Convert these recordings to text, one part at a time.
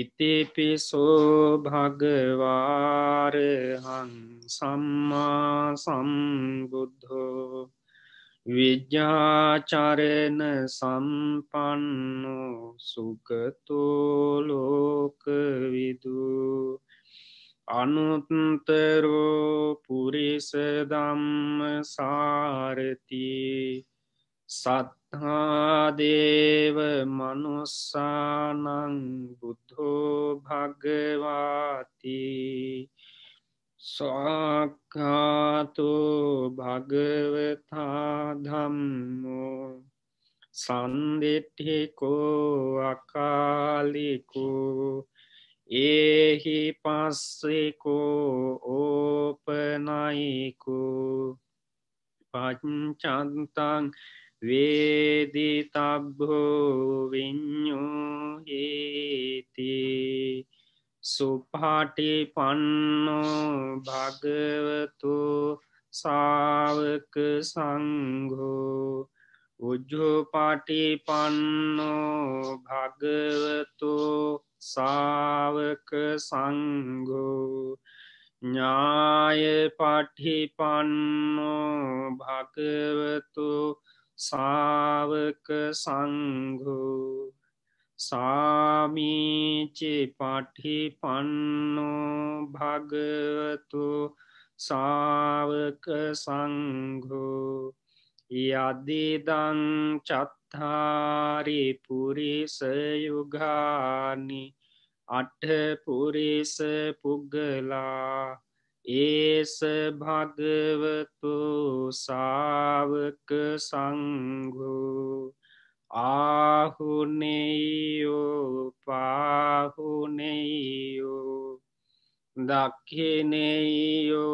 ඉතිපිසෝ භගවාරහන් සම්මා සම්බුද්ධෝ විද්‍යාචරණ සම්පන්නෝ සුකතෝලෝකවිදු අනුත්තරෝ පුරිස දම්ම සාරතිී සත්හාදේව මනුස්සානං බුද්ධෝ භගවාති ස්වාක්කාතු භගවතා ධම්මෝ සන්දිට්ඨිකෝ අකාලිකෝ ඒහි පස්සෙකෝ ඕපනයිකෝ පච්චන්තන් වේදිතබ්බෝ විඤ්ඤෝ හේති සුපාටි පන්නෝ භගවතු සාවක සංඝෝ උජ්ජෝපාටි පන්නෝ භගවතු සාවක සංඝෝ ඥාය පාටි පන්නෝ භගවතු සාාවක සංගු සාමීචි පට්හි පන්නෝ භගවතු සාාවක සංගු යදිදං චත්හාරි පුරිසයුගානි අට්ටපුරිස පුගලා ඒස භගවතු සාවක සංඝු ආහුනෙයෝ පාහුනෙයෝ දක්හිනෙයෝ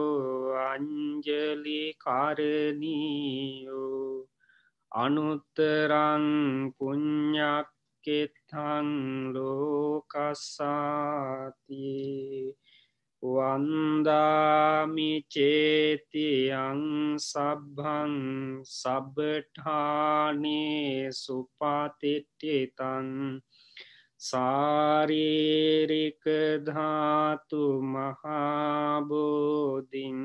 අංජලි කරණීයෝ අනුත්තරං පුඥක්කෙත්හන් ලෝකසාතිී වන්දාමිචේතියං සබ්හං සබටානේ සුපාතිට්ටිතන් සාරීරිකධාතු මහාබෝධින්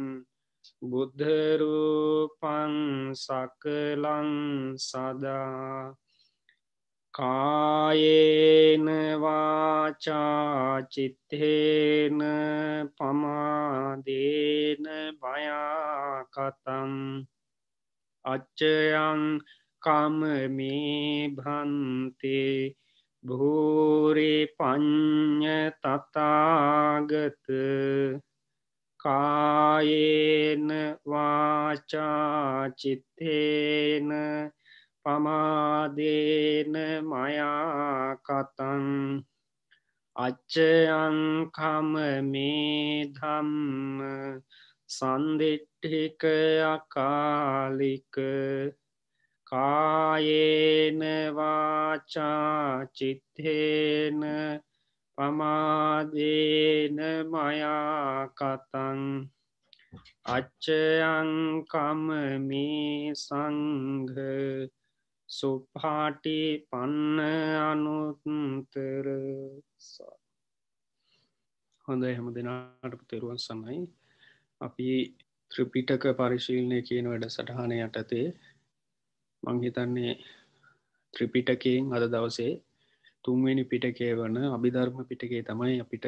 බුද්ධරූපන් සකලං සදා කායේන වාචා චිත්තේන පමාදේන භයාකතම් අච්චයන් කමමේ භන්තේ භූරේ පඤ්ඤ තථාගත කායේන වාචා චිත්තේන පමාදේන මයාකතන් අච්චයංකම මේ ධම්ම සන්දිට්ඨික අකාලික කායේනවාචා චිත්තේන පමාදේන මයාකතන් අච්චයංකම මේ සංඝ සුපාටි පන්න අනුත්තර හොඳ හැම දෙනාට තෙරුවන් සමයි අපි ත්‍රිපිටක පරිශීලනය කියන වැඩ සටහන යටතේ මංහිතන්නේ ත්‍රිපිටකයෙන් අද දවසේ තුන්වෙනි පිටකේ වන අභිධර්ම පිටකේ තමයි අපිට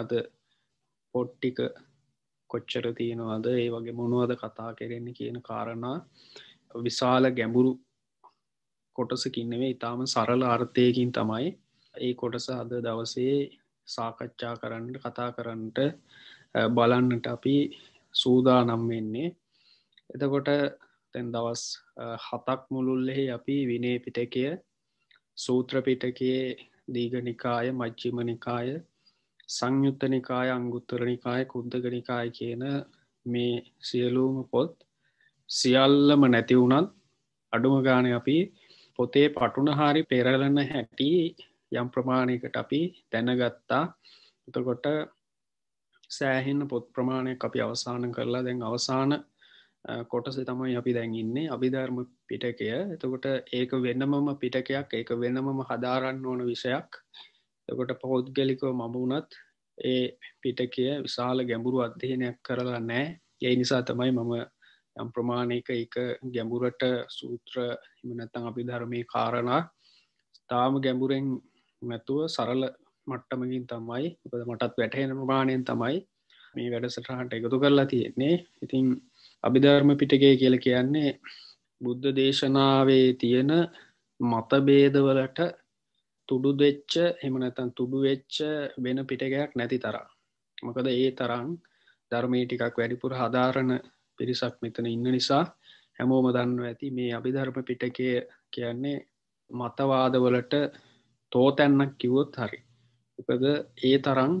අද පොට්ටික කොච්චර තියෙනවාද ඒ වගේ මොනුවද කතා කෙරෙන්නේ කියන කාරණා විශාල ගැඹුරු කොටසකින්නවේ ඉතාම සරල අර්ථයකින් තමයි ඒ කොටස අද දවසේ සාකච්ඡා කරන්නට කතා කරන්නට බලන්නට අපි සූදානම් වෙන්නේ එතකොට තැන් දවස් හතක් මුළුල්ලෙහි අපි විනේ පිටකය සූත්‍රපිටකයේ දීගනිකාය මච්චිම නිකාය සංයුත්ත නිකාය අංගුත්තර නිකාය කුද්දගනිකාය කියන මේ සියලූම පොත් සියල්ලම නැති වුණත් අඩුම ගාන අපි පොතේ පටුන හාරි පෙරලන හැටි යම් ප්‍රමාණයකට අපි දැනගත්තා එතකොට සෑහෙන්න පොත් ප්‍රමාණයක් අපි අවසාන කරලා දැන් අවසාන කොටස තමයි අපි දැන්ඉන්නේ අභිධර්ම පිටකය එතකොට ඒක වෙන්නමම පිටකයක් ඒක වෙනමම හදාරන්න ඕන විෂයක් එකොට පෞද්ගලිකව මබුණත් ඒ පිටකය විශාල ගැඹුරු අධ්‍යයනයක් කරලා නෑ ඒ නිසා තමයි මම යම් ප්‍රමාණයක එක ගැඹුරට සූත්‍ර හිමනැත්තන් අපි ධර්මය කාරණා තාම ගැඹුරෙන් නැතුව සරල මට්ටමකින් තමයි උපද මටත් වැටහෙන ප්‍රමාණයෙන් තමයි මේ වැඩසටහට එකතු කරලා තියෙන්නේ ඉතිං අභිධර්ම පිටකය කියල කියන්නේ බුද්ධ දේශනාවේ තියෙන මතබේදවලට තුඩු දෙච්ච එමනැතන් තුඩු වෙච්ච වෙන පිටකයක් නැති තරම් මොකද ඒ තරම් ධර්මී ටිකක් වැඩිපුර හදාරණ පිරිසක් මෙතන ඉන්න නිසා හැමෝම දන්න ඇති මේ අභිධර්ම පිටකය කියන්නේ මතවාදවලට තෝතැන්නක් කිව්වොත් හරි උපද ඒ තරං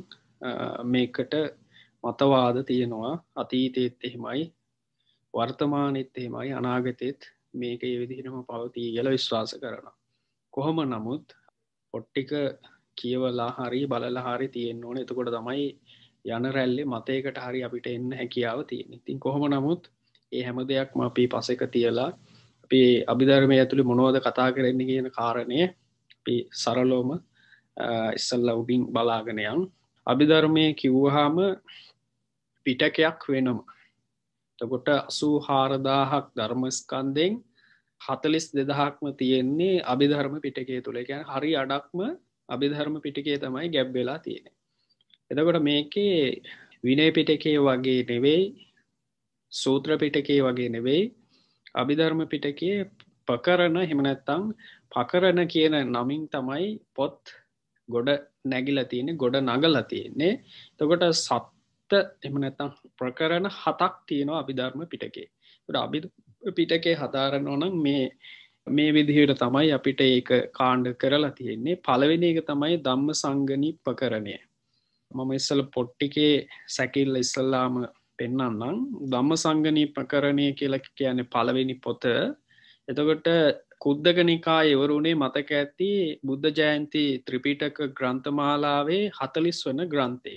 මේකට මතවාද තියෙනවා අතීතයත් එහෙමයි වර්තමානෙත් එහෙමයි අනාගතයත් මේක ඒවිදිහෙනම පවතිී කියල විශ්වාස කරන. කොහොම නමුත් පොට්ටික කියවලා හරි බලලා හරි තියෙන් ඕන එතකොට තමයි යන රැල්ලේ මතයකට හරි අපිට එන්න හැකියාව තියෙන ඉතින් කොහොම නමුත් ඒ හැම දෙයක්ම අපි පසෙක තියලා අපි අභිධර්මය ඇතුළි මොනෝද කතා කරන්න කියන කාරණය අපි සරලෝම ඉස්සල්ල උඩින් බලාගෙනයන් අභිධර්මය කිව්වහාම පිටකයක් වෙනම තකොට අසූ හාරදාහක් ධර්මස්කන්දෙන් හතලිස් දෙදහක්ම තියෙන්නේ අභිධර්ම පිටකේ තුළ ගැන හරි අඩක්ම අභිධර්ම පිටිකේ තමයි ගැබ්වෙලා තියෙන එතකොට මේකේ විනය පිටකේ වගේ නෙවෙයි සූත්‍ර පිටකේ වගේ නෙවෙයි අභිධර්ම පිටකේ පකරණ හෙමනැත්තං පකරණ කියන නමින් තමයි පොත් ගොඩ නැගිල තියෙන ගොඩ නගල තියෙන්නේ තකොට සත්ත එමනැත්තං ප්‍රකරණ හතක් තියෙනවා අභිධර්ම පිටකේ අභි පිටකේ හදාරන්න ඕන මේ මේ විදිහට තමයි අපිට ඒක කාණ්ඩ කරලා තියෙන්නේ පළවෙනි එක තමයි ධම්ම සංගනී පකරණය මම ඉස්සල පොට්ටිකේ සැකිල්ල ඉස්සල්ලාම පෙන්න්නන්නම් දම්ම සංගනීප කරණය කියලා කියන පළවෙනි පොත එතකොට කුද්දක නිකා එවරුණේ මතක ඇති බුද්ධ ජයන්ති ත්‍රිපිටක ග්‍රන්ථමාලාවේ හතලිස් වන ග්‍රන්ථය.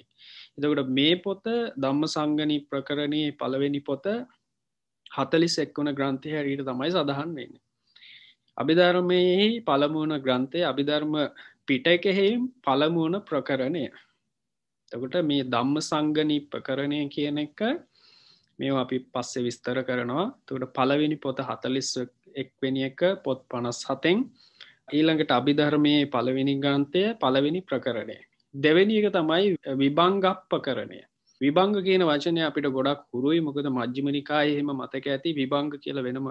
එතකොට මේ පොත දම්ම සංගනී ප්‍රකරණය පළවෙනි පොත හතලිස් එක්වන ග්‍රන්ථය හැරිට තමයි සඳහන් වෙන්න. අභිධර්මයෙහි පළමුුණ ග්‍රන්ථය අභිධර්ම පිටකෙහෙම් පළමුුණ ප්‍රකරණය තකොට මේ දම්ම සංගනිප්ප කරණය කියන එක මේ අපි පස්සෙ විස්තර කරනවා තුට පලවෙනි පොත හතලිස් එක්වෙනි එක පොත් පනස් හතෙන් ඊළඟට අභිධර්මයේ පළවෙනි ග්‍රන්ථය පළවෙනි ප්‍රකරණය දෙවැනි එක තමයි විභංගප්ප කරණය විභංග කියන වචනය අපිට ගොඩක් හුරුයි මොකද මජ්ජිමනිකාය එහෙම මතක ඇති විභංග කියල වෙනම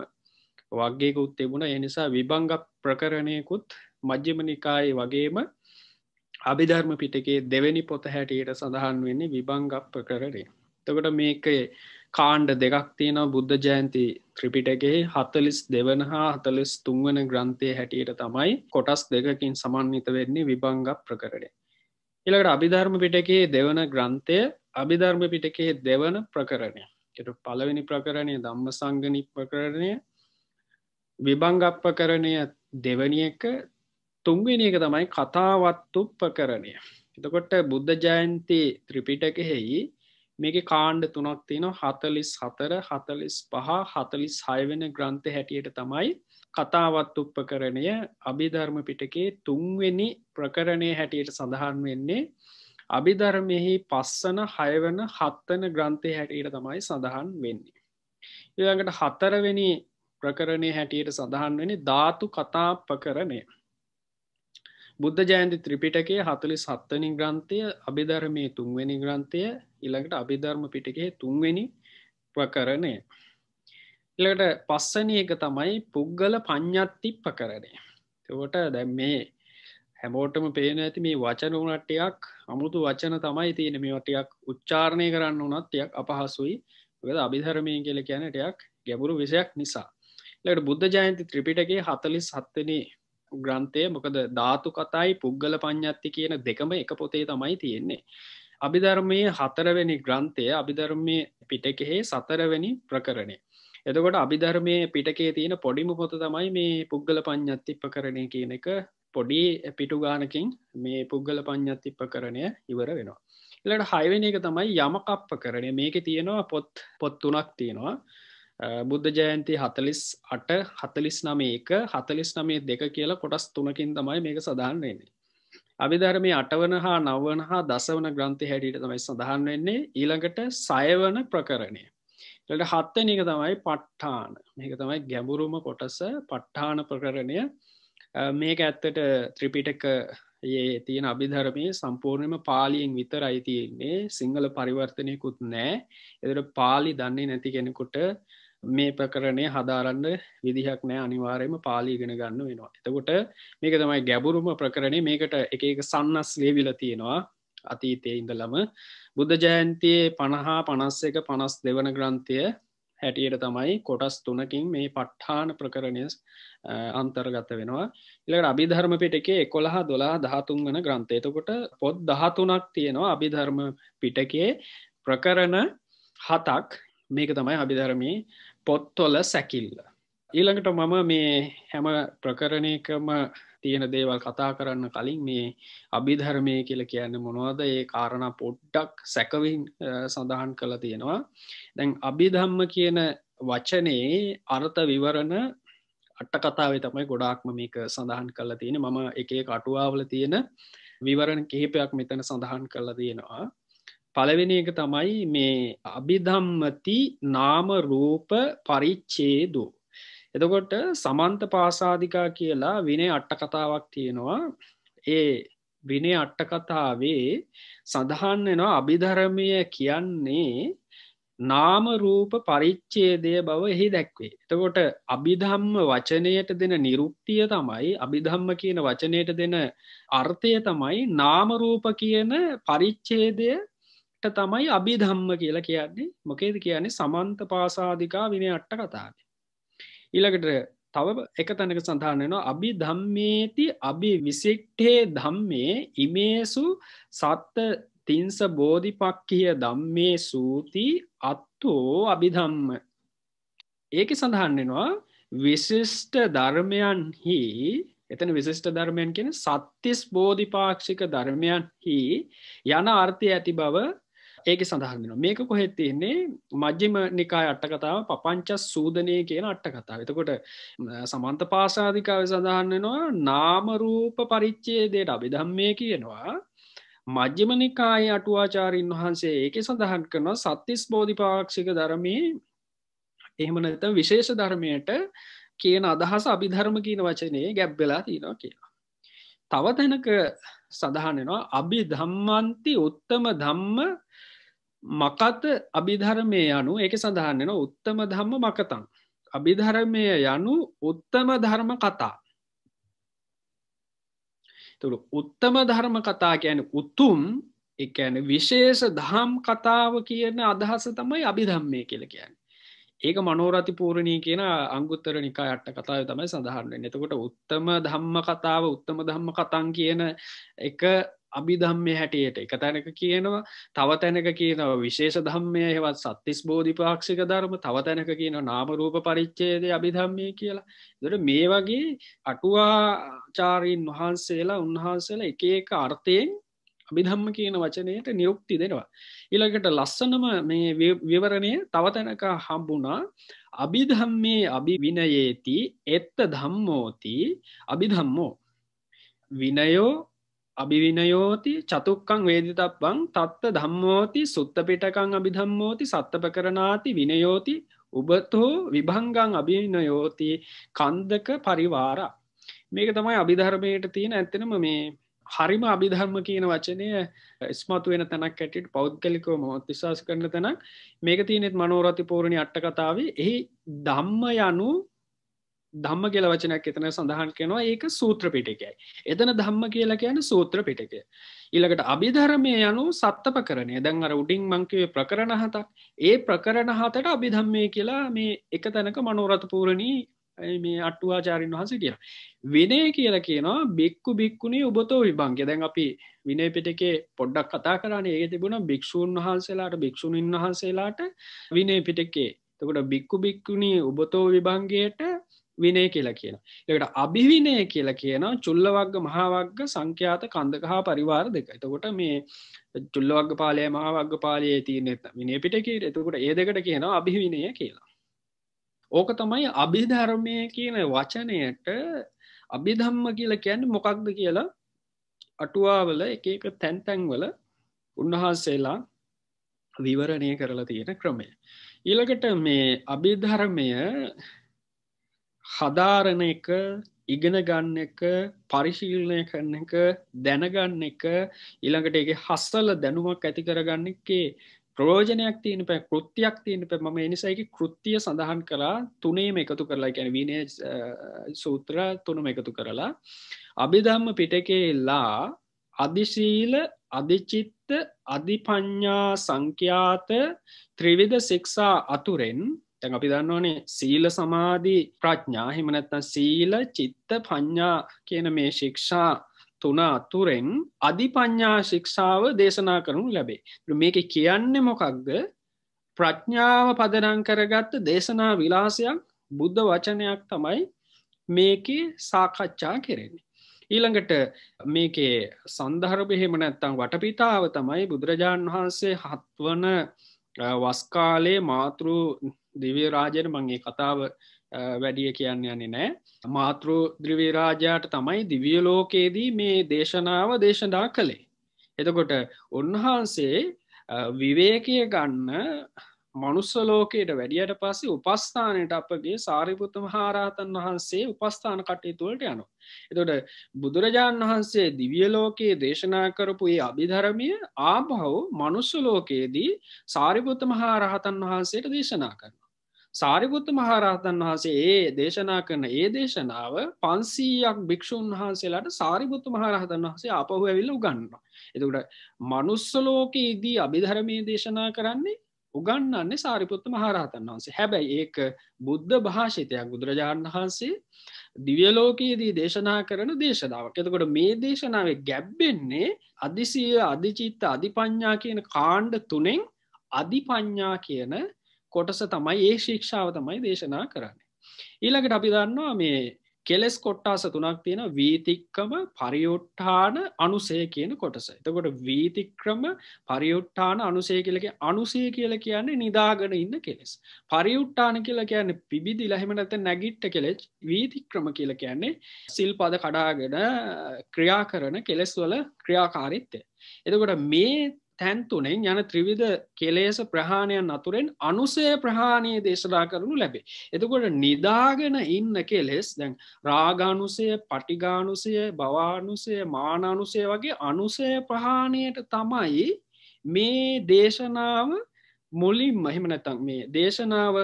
වගේකුත් තිබුණ එනිසා විභංග ප්‍රකරණයකුත් මජ්්‍යමනිකායි වගේම අභිධර්ම පිටකේ දෙවැනි පොත හැටියට සඳහන් වෙන්නේ විභංගප්ප කරරේ. තකට මේක කාණ්ඩ දෙකක් තියෙන බුද්ධ ජයන්ති ත්‍රිපිටගේ හතලිස් දෙවන හා හතලිස් තුන්වන ග්‍රන්ථය හැටියට තමයි කොටස් දෙකකින් සමන්විත වෙන්නේ විභංගප් ප්‍රකරණය. එළකට අභිධර්ම පිටකේ දෙවන ග්‍රන්ථය අභිධර්ම පිටකේ දෙවන ප්‍රකරණය. එට පලවෙනි ප්‍රකරණය ධම්ම සංගනි ප්‍රකරණය විභංගප්ප කරණය දෙවනියක තුන්වෙනි එක තමයි කතාවත්තුප්පකරණය. එතකොට බුද්ධ ජයන්ති ත්‍රිපිටකෙහි මේක කාණ්ඩ තුනක් තියෙන හතලිස් හතර හතලිස් පහ හතලිස් හයවෙන ග්‍රන්ථ හැටියට තමයි කතාවත් උප්පකරණය අභිධර්ම පිටකේ තුන්වෙනි ප්‍රකරණය හැටියට සඳහන් වෙන්නේ අභිධර්මයෙහි පස්සන හයවන හත්තන ග්‍රන්ථය හැටියට තමයි සඳහන් වෙන්නේ. ඊළඟට හතරවෙනි ප්‍රකරණය හැටියට සඳහන් වෙන ධාතු කතාපකරණය බුද්ධ ජයන්ති ත්‍රිපිටකේ හතුලි සත්වනි ග්‍රන්ථය අභිධර්මයේ තුන්වැනි ග්‍රන්ථය ඉළඟට අභිධර්ම පිටකේ තුන්වැනි ප්‍රකරණය. ඉළට පස්සන එක තමයි පුද්ගල පඤ්ඥත්ති පකරණය. තවට දැම් මේ හැමෝටම පේන ඇති මේ වචන වනටයක් අමුතු වචන තමයි තියෙන මේවටයක් උච්චාරණය කරන්න වනත්යක් අපහසුයි වෙද අභිධරමය කියල කියැනටයක් ගැබුරු විසයක් නිසා ලට බුද්ධ ජයන්ති ත්‍රිපිටගේ හතලි සත්තන ග්‍රන්ථය මොකද ධාතු කතයි පුද්ගල පඤ්ඥත්ති කියන දෙකම එක පොතේ තමයි තියෙන්නේ. අභිධර්මය හතරවැනි ග්‍රන්ථය අභිධර්මය පිටකෙහේ සතරවැනි ප්‍රකරණය. එතකොට අභිධර්මය පිටකේ තියෙන පොඩිම පොත තමයි මේ පුද්ගල පඤ්ඥත්තිප්ප කරණය කියන එක පොඩි පිටුගානකින් මේ පුද්ගල පඤ්ඥත්තිප්ප කරණය ඉවර වෙනවා. එලට හයවෙන එක තමයි යමකප්ප කරණය මේක තියෙනවා පොත් පොත් තුනක් තියෙනවා. බුද්ධ ජයන්ති හතලිස් අට හතලිස් නමේ එක හතලිස් නමේ දෙක කියලා කොටස් තුනකින් තමයි මේක සඳහන් වෙන්නේ. අභිධර්ම මේ අටවන හා නවන හා දසවන ග්‍රන්ථ හැටියට තමයි සඳහන් වෙන්නේ ඊළඟට සයවන ප්‍රකරණය. ට හත්තනක තමයි පට්ඨාන මේක තමයි ගැඹුරුම කොටස පට්ඨාන ප්‍රකරණය මේක ඇත්තට ත්‍රිපිටක ඒ තියෙන අභිධරමය සම්පූර්ණයම පාලියෙන් විතර අයිතියෙන්නේ සිංහල පරිවර්තනයකුත් නෑ එදට පාලි දන්නේ නැති කෙනෙකුට මේ ප්‍රකරණය හදාරන්න විදිහක් නෑ අනිවාරයම පාලිගෙන ගන්න වෙනවා. එතකොට මේක තමයි ගැබුරුම ප්‍රකරණය මේකට එක එක සන්නස් ලේවිල තියෙනවා අතීතය ඉඳලම බුද්ධ ජයන්තියේ පණහා පනස් එක පනස් දෙවන ග්‍රන්ථය හැටියට තමයි කොටස් තුනකින් මේ පට්ඨාන ප්‍රකරණය අන්තර්ගත වෙනවා ඉළඟට අභිධර්ම පිටකේ එකොළහා දොලා දහතුන් වන ග්‍රන්ථයතකොට පොත් දහතුනක් තියෙනවා අභිධර්ම පිටකේ ප්‍රකරණ හතක් මේක තමයි අභිධර්මී පොත්තොල සැකිල්ල. ඊළඟට මම මේ හැම ප්‍රකරණයකම තියෙන දේවල් කතා කරන්න කලින් මේ අභිධර්මය කියල කියන්න මොනවද ඒ කාරණ පොඩ්ඩක් සැකවින් සඳහන් කළ තියෙනවා දැන් අභිධම්ම කියන වචනේ අර්ථ විවරණ අට්ටකතාවේ තමයි ගොඩාක්ම මේක සඳහන් කල තියෙන මම එකේ කටුවාවල තියෙන විවරණ කිහිපයක් මෙතන සඳහන් කළ තියෙනවා පළවෙනි එක තමයි මේ අභිධම්මති නාම රූප පරිච්ඡේදෝ එතකොට සමන්ත පාසාදිකා කියලා විනය අට්ටකතාවක් තියෙනවා ඒ විනය අට්ටකතාවේ සඳහන් වෙනවා අභිධර්මය කියන්නේ නාම රූප පරිච්ඡේදය බව එහි දැක්වේ. එතකොට අභිධම්ම වචනයට දෙන නිරුක්තිය තමයි අභිධම්ම කියන වචනයට දෙන අර්ථය තමයි නාම රූප කියන පරිච්ඡේදය තමයි අභි ධම්ම කියලා කියන්නේ මොකේද කියන්නේ සමන්ත පාසාධිකා විනය අට්ට කතාව. ඊළඟට තව එක තැනක සඳහනනවා අභි ධම්මේති අභි විසිට්හේ ධම්මේ ඉමේසු සත්ත තිංස බෝධිපක්කිය දම්මේ සූති අත්තෝ අභිධම්ම ඒක සඳහන්නෙනවා විශිෂ්ට ධර්මයන් හි එතන විශිෂ්ට ධර්මයන් කියෙන සත්තිස් බෝධිපාක්ෂික ධර්මයන් හි යන අර්ථය ඇති බව ඒක සඳහන්න මේක කොහෙත් තියන්නේ මජ්්‍යම නිකා අට්ටකතාව පපංචස් සූදනය කියන අට්ටකතාව එතකොට සමන්ත පාසාධිකාව සඳහන්නවා නාමරූප පරිච්චේදයට අභිධම්මය කියනවා මජ්්‍යම නිකාය අටුවාචාරීන් වහන්සේ ඒක සඳහන් කරනවා සතතිස් බෝධිපාක්ෂික ධරමී එහමනත විශේෂ ධර්මයට කියන අදහස අභිධර්ම කියන වචනය ගැබ්බෙලා තියෙනවා කියලා. තව තැනක සඳහනෙනවා අභි ධම්මන්ති උත්තම ධම්ම මකත අභිධර්මය යනු ඒක සඳහන් වෙන උත්තම ධම්ම මකතන් අභිධර්මය යනු උත්තම ධර්ම කතා තුළු උත්තම ධර්ම කතා කියන උතුම් එකන විශේෂ දහම් කතාව කියන අදහස තමයි අභිධම්මය කියල කියන්න ඒක මනෝරති පූරණී කියන අංගුත්තර නිකා අට්ට කතාව තමයි සඳහන්න එතකොට උත්තම ධම්ම කතාව උත්තම ධම්ම කතන් කියන එක අභිධම්මය හැටියට එක තැනක කියනවා තව තැනක කියනව විශේෂ ධම්මය හෙවත් සත්තිස් බෝධි පාක්ෂික ධර්ම තව තැනක කියන නාමරූප පරිච්චේද අභිධම්මය කියලා දොට මේ වගේ අටුවාචාරීන් වහන්සේලා උන්වහන්සේලා එක එක අර්ථයෙන් අභිධම්ම කියන වචනයට නිරුක්ති දෙනවා ඉළඟට ලස්සනම මේ විවරණය තව තැනක හම්බුණා අභිධම්මේ අභිවිනයේති එත්ත ධම්මෝති අභිධම්මෝ විනයෝ අභිවිනයෝති චතුක්කං වේදිතබ්බං තත්ත ධම්මෝති සුත්තපිටකං අභිධම්මෝති සත්තප කරනාති විනයෝති උබතෝ විභංගං අභිනයෝති කන්දක පරිවාර මේක තමයි අභිධර්මයට තියෙන ඇත්තනම මේ හරිම අභිධර්ම කියන වචනය ස්මතු වෙන තැනක් ඇටට පෞද්ගලිකව මොත් විශවාස කරන තැනක් මේක තියනෙත් මනෝරති පූරණි අට්ට කතාවේ එහි ධම්ම යනු ධම්ම කියල වචනයක් එතන සඳහන් කෙනවා ඒක සූත්‍ර පිටකයි. එතන ධම්ම කියල කියන සූත්‍ර පිටකය. ඊළඟට අභිධර්මය යනු සත්තප කරනය දැන් අර උඩින් මංකිවේ ප්‍රකරණ හතක් ඒ ප්‍රකරණ හතට අභිධම්මය කියලා මේ එක තැනක මනෝරතපූරණී මේ අට්ටවාචාරින් වහස කිය. විනේ කියල කියනවා බික්කු බික්කුණේ උබතෝ විබංග දැන් අපි විනය පිටකේ පොඩ්ඩක් කතා කරන්නේ ඒ තිබුණ භික්‍ෂූන් වහන්සේලාට භික්‍ෂූණන් වහන්සේලාට විනය පිටකේ තකට බික්කු බික්කුණී උබතෝ විභංගයට විනය කියලා කියන. එකට අභිවිනය කියලා කියන චුල්ලවග්ග මහාවග්ග සංඛ්‍යාත කන්දක හා පරිවාර දෙක. එතකොට මේ චුල්ලවග්ග පාලය මහාවග්ග පාලයේ තියන විනය පිටක එතකොට ඒ දෙකට කියනවා අභිවිනය කියලා. ඕක තමයි අභිධර්මය කියන වචනයට අභිධම්ම කියලා කියන්න මොකක්ද කියලා අටුවාවල එක එක තැන්තැන්වල උන්වහන්සේලා විවරණය කරලා තියෙන ක්‍රමය. ඊළඟට මේ අභිධර්මය හදාරණ එක ඉගෙන ගන්න එක පරිශීලනය කරන එක දැනගන්න එක ඊළඟට එක හස්සල දැනුමක් ඇති කරගන්න එකේ ප්‍රෝජනයක් තියෙන පැ කෘතියක් තියෙන පැ ම නිසයික කෘතිය සඳහන් කරා තුනේම එකතු කරලා ැන වනේ සූත්‍ර තුනම එකතු කරලා අභිධම්ම පිටකේලා අධිශීල අධිචිත්ත අධිපඥ්ඥා සංඛ්‍යාත ත්‍රිවිධ සික්ෂා අතුරෙන් තැන් අපි දන්න ඕනේ සීල සමාධී ප්‍රඥා හිමනැත්තන් සීල චිත්ත පඥ්ඥා කියන මේ ශික්ෂා තුන අතුරෙන් අධිපඥ්ඥා ශික්ෂාව දේශනා කරනු ලැබේ මේක කියන්නේ මොකක්ද ප්‍රඥාව පදනං කරගත්ත දේශනා විලාසයක් බුද්ධ වචනයක් තමයි මේක සාකච්ඡා කෙරෙන්නේ ඊළඟට මේකේ සන්දහරභහෙම නැත්තං වටපිතාව තමයි බුදුරජාණන් වහන්සේ හත්වන වස්කාලේ මාතෘ දිවරාජයට මගේ කතාව වැඩිය කියන්න යන්නේ නෑ මාතෘ ද්‍රවිරාජාට තමයි දිවිය ලෝකයේදී මේ දේශනාව දේශනා කළේ එතකොට උන්වහන්සේ විවේකය ගන්න මනුස්ස ලෝකයට වැඩියට පස්සේ උපස්ථානයට අපගේ සාරිපුත්තම හාරාතන් වහන්සේ උපස්ථාන කටයුතුවලට යනු. එතොට බුදුරජාණන් වහන්සේ දිවියලෝකයේ දේශනා කරපු ඒ අභිධරමය ආභහව් මනුස්සලෝකයේදී සාරිපුත්ත මහාරහතන් වහන්සේට දේශනා කරන. සාරිපුත්ත මහාරහතන් වහන්සේ ඒ දේශනා කරන ඒ දේශනාව පන්සීයක් භික්‍ෂූන් වහන්සේලාට සාරිපුත්තු මහරහතන් වහන්සේ අපහු ඇවිල්ල උගන්නවා. එතකට මනුස්සලෝකයේදී අභිධරමය දේශනා කරන්නේ උගන්නන්නේ සාරිපුත්ත මහරහතන් වහන්සේ හැබැයි ඒක බුද්ධ භාෂිතයක් බුදුරජාණන් වහන්සේ දිවියලෝකයේදී දේශනා කරන දේශනාවක් එතකොට මේ දේශනාව ගැබ්බෙන්නේ අදිසිය අධිචිත්ත අධිපඥා කියන කාණ්ඩ තුනෙන් අධිපඥා කියන කොටස තමයි ඒ ශික්ෂාව තමයි දේශනා කරන්නේ. ඊළඟට අපි දන්නවා මේ කෙලෙස් කොට්ටාස තුනක් තියෙන වීතික්කම පරියුට්ඨාන අනුසේ කියන කොටස. එතකොට වීතික්‍රම පරියුට්ඨාන අනුසේ කියලක අනුසේ කියල කියන්නේ නිදාගෙන ඉන්න කෙලෙස්. පරියුට්ඨාන කියල කියන්න පිබිදි ලහෙමනත නැගිට්ට කෙලෙච් වීතික්‍රම කියල කියන්නේ සිල් පද කඩාගෙන ක්‍රියා කරන කෙලෙස් වල ක්‍රියාකාරිත්තය. එතකොට මේ තැන්තුනෙන් යන ත්‍රිවිධ කෙලේස ප්‍රහාණයන් අතුරෙන් අනුසය ප්‍රහාණය දේශනා කරනු ලැබේ. එතකොට නිදාගෙන ඉන්න කෙලෙස් දැන් රාගානුසය පටිගානුසය භවානුසය මානානුසය වගේ අනුසය ප්‍රහාණයට තමයි මේ දේශනාව මුලින් මහිමනැතන් මේ දේශනාව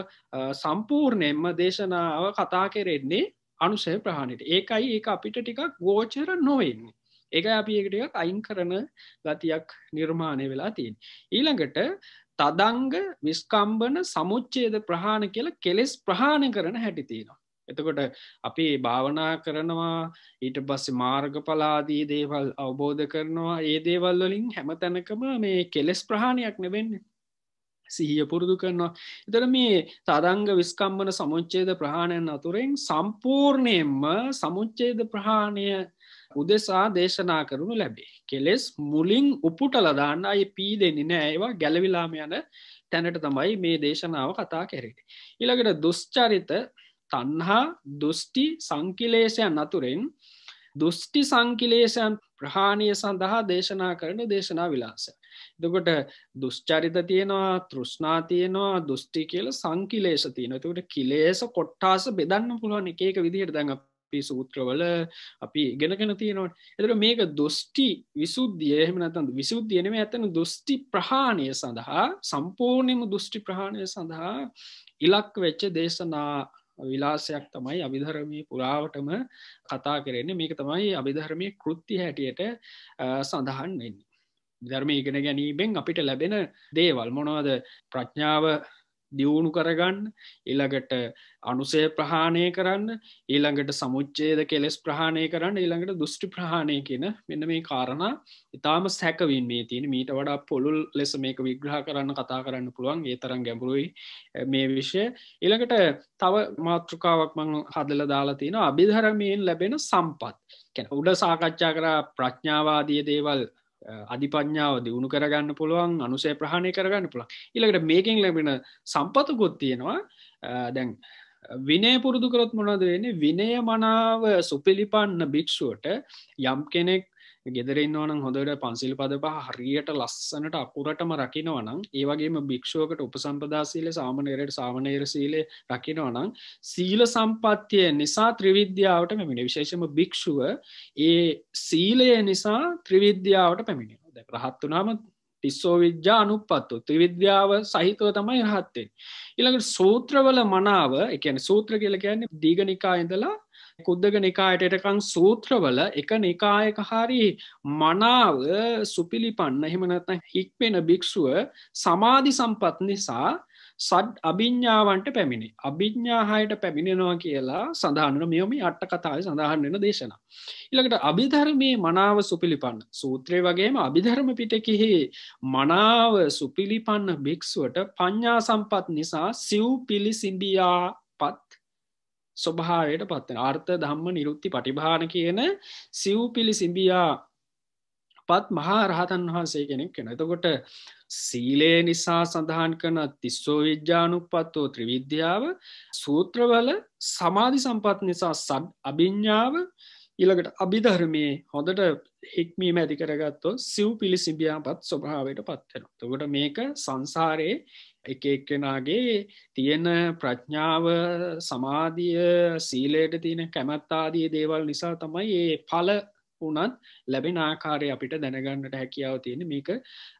සම්පූර්ණයෙන්ම දේශනාව කතා කෙරෙන්නේ අනුසය ප්‍රහණයට ඒකයි ඒ අපිට ටිකක් ගෝචර නොවෙන්නේ එක අපි එකටක් අයින් කරන ගතියක් නිර්මාණය වෙලා තියෙන්. ඊළඟට තදංග විස්කම්බන සමුච්චේද ප්‍රහාණ කියල කෙලෙස් ප්‍රහාණ කරන හැටිතිෙනවා. එතකොට අපි භාවනා කරනවා ඊට පස්සේ මාර්ගඵලාදී දේවල් අවබෝධ කරනවා ඒ දේවල් වලින් හැම තැනකම මේ කෙලෙස් ප්‍රහාණයක් නෙවෙන්නේ සිහිය පුරුදු කරනවා එතර මේ තරංග විස්කම්බන සමුච්චේද ප්‍රහාණයන් අතුරෙන් සම්පූර්ණයෙන්ම සමුච්චේද ප්‍රහාණය උදෙසා දේශනා කරනු ලැබේ. කෙලෙස් මුලින් උපුට ලදාන්න අය පී දෙන්නේ නෑ ඒවා ගැලවිලාම යන තැනට තමයි මේ දේශනාව කතා කෙරෙට. ඉළඟට දුස්්චරිත තන්හා දුෘෂ්ටි සංකිලේෂයන් අතුරෙන් දුෘෂ්ටි සංකිලේෂයන් ප්‍රහාණය සඳහා දේශනා කරන දේශනා විලාස. දකොට දුෂ්චරිත තියෙනවා තෘෂ්නා තියෙනවා දුෘෂ්ටි කියල සංකිලේෂ තියෙන තුකට කිලේස කොට්ටාස බෙදන්න පුළුවන් එක එක විදිහයට දැඟ අපි සූත්‍රවල අපි ගෙනගෙන තියෙනවට එතර මේක දොස්්ටි විසුද්ධිය එහෙමනතන් විසුද්ධියනම ඇතන දොස්්ටි ප්‍රහාණය සඳහා සම්පූර්ණයම දෘෂ්ටි ප්‍රහාණය සඳහා ඉලක් වෙච්ච දේශනා විලාසයක් තමයි අභිධරමී පුරාවටම කතා කරන්නේ මේක තමයි අභිධර්මය කෘත්ති හැටියට සඳහන් වෙන්නේ. ධර්මය ඉගෙන ගැනීමෙන් අපිට ලැබෙන දේවල් මොනවද ප්‍රඥාව දියුණු කරගන්න ඊළඟට අනුසය ප්‍රහාණය කරන්න ඊළඟට සමුච්චේද කෙලෙස් ප්‍රහාණය කරන්න ඊළඟට දුෘෂ්ටි ප්‍රහාණය කියෙන මෙන්න මේ කාරණ ඉතාම සැකවින් මේ තියෙන මීට වඩා පොළුල් ලෙස මේක විග්‍රහ කරන්න කතා කරන්න පුළුවන් ඒ තරම් ගැඹුරුයි මේ විෂය ඊළඟට තව මාතෘකාවක් මං හදල දාලා තියෙන අභිධරමයෙන් ලැබෙන සම්පත් කැන උඩ සාකච්ඡා කර ප්‍රඥාවාදිය දේවල් අධිපඥාව දියුණු කරගන්න පුළුවන් අනුසේ ප්‍රහණය කරගන්න පුළන් ඉලකට මේකින් ලැබෙන සම්පතකොත් තියෙනවා දැන් විනය පුරුදු කරොත් මොනද වෙන්නේ විනය මනාව සුපිලිපන්න භික්‍ෂුවට යම් කෙනෙක් ගෙදරෙන්න්නවනම් හොඳට පන්සිල් පද පහ හරියට ලස්සනට අකුරටම රකිනවනම් ඒවගේම භික්ෂුවකට උපසම්පදාශීල සාමනයට සාමනේර සීලේ රකිනවනම් සීල සම්පත්තිය නිසා ත්‍රවිද්‍යාවට මෙමිණ විශේෂම භික්ෂුව ඒ සීලය නිසා ත්‍රවිද්‍යාවට පැමිණෙන දැ රහත් වනාම තිස්සෝ විද්‍යා අනුපත්තු ත්‍රවිද්‍යාව සහිතව තමයි රහත්තෙන්. ඉළඟට සූත්‍රවල මනාව එකන සූත්‍ර කියල කියන්නේ දීගනිකා ඉඳලා කුද්දක නිකායට එටකං සූත්‍රවල එක නිකායක හරි මනාව සුපිලිපන්න එහෙමනත්න හික්වෙන භික්‍ෂුව සමාධි සම්පත් නිසා සඩ් අභිඤ්ඥාවන්ට පැමිණි අභිඥ්ඥාහයට පැමිණෙනවා කියලා සඳහන්න මෙයොමි අට්ට කතාව සඳහන් වෙන දේශනා. ඉළඟට අභිධර්මයේ මනාව සුපිලිපන්න සූත්‍රය වගේම අභිධර්ම පිටකෙහි මනාව සුපිලිපන්න භික්ෂුවට පඤ්ඥා සම්පත් නිසා සිව් පිළි සිම්බියා ස්වභාරයට පත්වෙන අර්ථ ධම්ම නිරුත්ති පටිභාන කියන සිව් පිළි සිඹියා පත් මහා රහතන් වහන්සේ කෙනෙක් කෙන එතකොට සීලේ නිසා සඳහන් කරන තිස්සෝ විද්‍යානුපත්තෝ ත්‍රිවිද්‍යාව සූත්‍රවල සමාධි සම්පත් නිසා සඩ් අභිඤ්ඥාව ඊළඟට අභිධර්මයේ හොඳට හික්මීම ඇතිකරගත්තෝ සිව් පිළි සිඹියාපත් ස්වභාවයට පත්වෙන. තකොට මේක සංසාරයේ එක එක්කෙනගේ තියෙන ප්‍රඥාව සමාධිය සීලයට තියෙන කැමැත්තාදී දේවල් නිසා තමයි ඒ පල වනත් ලැබෙන ආකාරය අපිට දැනගන්නට හැකියාව තියෙන මේක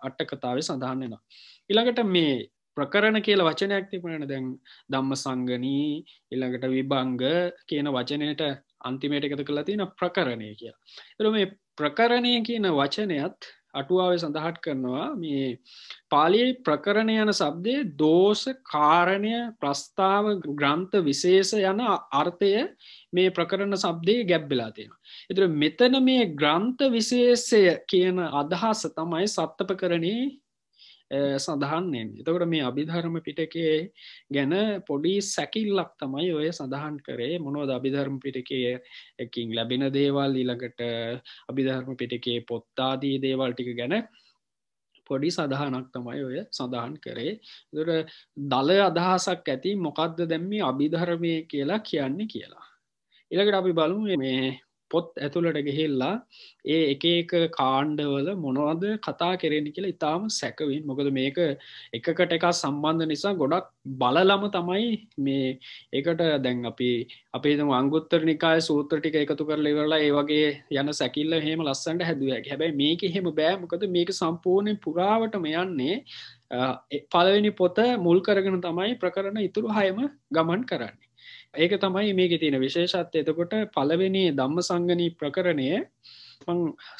අට්ට කතාව සඳහන් වෙනවා. ඉළඟට මේ ප්‍රකරණ කියල වචනයක් තිබනට දැන් දම්ම සංගනී ඉළඟට විභංග කියන වචනයට අන්තිමේට එකතු කලා තියෙන ප්‍රකරණය කියලා. එ මේ ප්‍රකරණය කියන වචනයත් අටුවාව සඳහට කරනවා මේ පාලියේ ප්‍රකරණ යන සබ්දය දෝෂ කාරණය ප්‍රස්ථාව ග්‍රන්ථ විශේෂ යන අර්ථය මේ ප්‍රකරණ සබ්දය ගැබ්බෙලා තියෙන. එතුර මෙතන මේ ග්‍රන්ථ විශේෂය කියන අදහස තමයි සත්තප කරණී සඳහන්යෙන් එතකොට මේ අභිධර්ම පිටකේ ගැන පොඩි සැකිල්ලක් තමයි ඔය සඳහන් කරේ මොනෝද අභිධර්ම පිටකයකින් ලැබෙන දේවල් ඊළඟට අභිධර්ම පිටකේ පොත්තාදී දේවල් ටික ගැන පොඩි සඳහනක් තමයි ඔය සඳහන් කරේ දට දල අදහසක් ඇති මොකක්ද දැම්ම අභිධරමය කියලා කියන්නේ කියලා. එළකට අපි බලු මේ පොත් ඇතුළට ගෙහෙල්ලා ඒ එක එක කාණ්ඩවල මොනවද කතා කෙරෙන කියලා ඉතාම සැකවින් මොකද මේක එකකට එකා සම්බන්ධ නිසා ගොඩක් බලලම තමයි මේ එකට දැන් අපි අපේ අංගුත්තර නිකාය සූත්‍ර ටික එකතු කරල ඉවරලා ඒ වගේ යන සැකිල්ල හෙම ලස්සන්ට හැදුවයක් හැබැයි මේක හෙම බෑ මොකද මේක සම්පූර්ණය පුරාවටම යන්නේ පලවෙනි පොත මුල් කරගෙන තමයි ප්‍රකරණ ඉතුරු හයම ගමන් කරන්නේ ඒක තමයි මේක තියෙන විශේෂත්ය එතකොට පලවෙනි ධම්ම සංගනී ප්‍රකරණය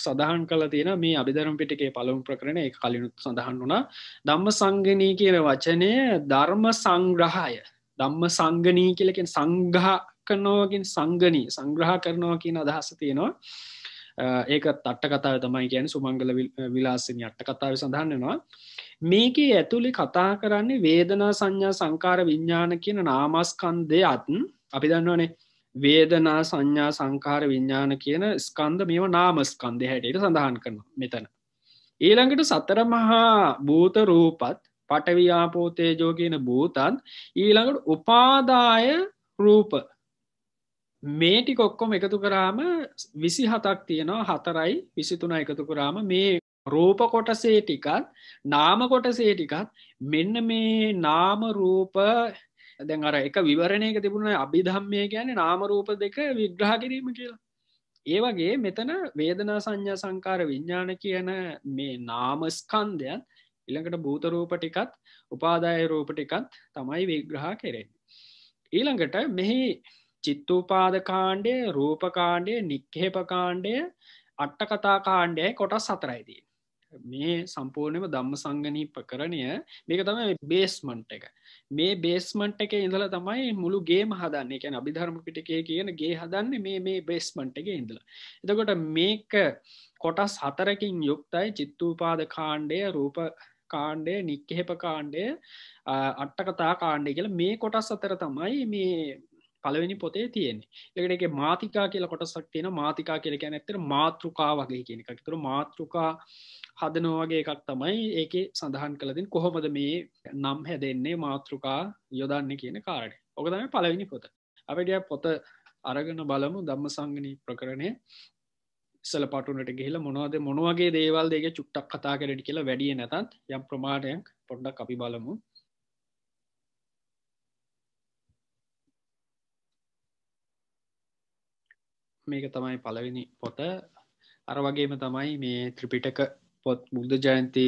සඳහන් කල තියෙන මේ අභිධරම් පිටිකේ පළමු ප්‍රකරණ එක කලිනුත් සඳහන් වුණා ධම්ම සංගනී කියන වචනය ධර්ම සංග්‍රහය ධම්ම සංගනී කියලකින් සංගහ කරනෝගින් සංගනී සංග්‍රහ කරනවා කියන අදහස තියෙනවා ඒක තට්ට කතාව තමයි කියන සුමංගල විලාසිනි අට්ට කතාව සඳහන් වෙනවා මේකේ ඇතුළි කතා කරන්නේ වේදනා සංඥා සංකාර විඤ්ඥාන කියන නාමස්කන්දය අත්න් අපි දන්නවනේ වේදනා සංඥා සංකාර විඤ්ඥාන කියන ස්කන්ද මේම නාමස්කන්දය හැටට සඳහන් කරන මෙතන. ඊළඟට සතර මහා භූත රූපත් පටවි්‍යාපෝතේජෝ කියන භූතන් ඊළඟට උපාදාය රූප මේටි කොක්කොම එකතු කරාම විසි හතක් තියෙනවා හතරයි විසිතුනා එකතු කරාම මේ රූප කොටසේ ටිකත් නාම කොටසේ ටිකත් මෙන්න මේ නාම රූප දැන් අර එක විවරණයක තිබුණ අභිධම්මය කියන්නේ නාම රූප දෙක විග්‍රහ කිරීම කියලා. ඒ වගේ මෙතන වේදනා සංඥා සංකාර විඤ්ඥාන කියන මේ නාමස්කන්දයන් ඉළඟට භූතරූප ටිකත් උපාදාය රූප ටිකත් තමයි විග්‍රහ කෙරෙන්. ඊළඟට මෙහි චිත්තූපාද කාණ්ඩය රූපකාණ්ඩය නික්හේප කාණ්ඩය අට්ටකතා කාණ්ඩය කොටස් සතරයිදී. මේ සම්පූර්ණයම ධම්ම සංගනී ප්‍රකරණය මේක තමයි බේස්මන්ට් එක මේ බේස්මන්ට් එක ඉඳලා තමයි මුළු ගේ මහදන්න එකැන අභිධර්ම පිටිකේ කියන ගේ හදන්න මේ මේ බේස්මන්ට් එක ඉඳලා එතකොට මේක කොටස් හතරකින් යුක්තයි චිත්තූපාද කාණ්ඩය රූප කාණ්ඩය නික්කහෙප කාණ්ඩය අට්ටකතා කාණ්ඩය කියල මේ කොටස් අතර තමයි මේ පලවෙනි පොතේ තියෙන්නේ එකට එක මාතිකා කියල කොටසක් තියෙන මාතිකා කියල ගැන ඇතර මාතෘකා වගේ කියනක තුර මාතෘකා හදනෝවගේ එකක් තමයි ඒක සඳහන් කළදින් කොහොමද මේ නම් හැදෙන්නේ මාතෘකා යොදන්න කියන කාරණය ඔකදම පලවිනි පොත අපටිය පොත අරගෙන බලමු දම්ම සංගනී ප්‍රකරණය ඉස්සල පටුනට ගිහිල මොනවද මොනවගේ දේවල් දෙක චුට්ටක් කතා කරට කියලා වැඩිය නැතත් යම් ප්‍රමාණයක් පොඩ්ඩක් අපි බලමු මේක තමයි පලවෙනි පොත අර වගේම තමයි මේ ත්‍රිපිටක පොත් බුද්ධ ජයන්ති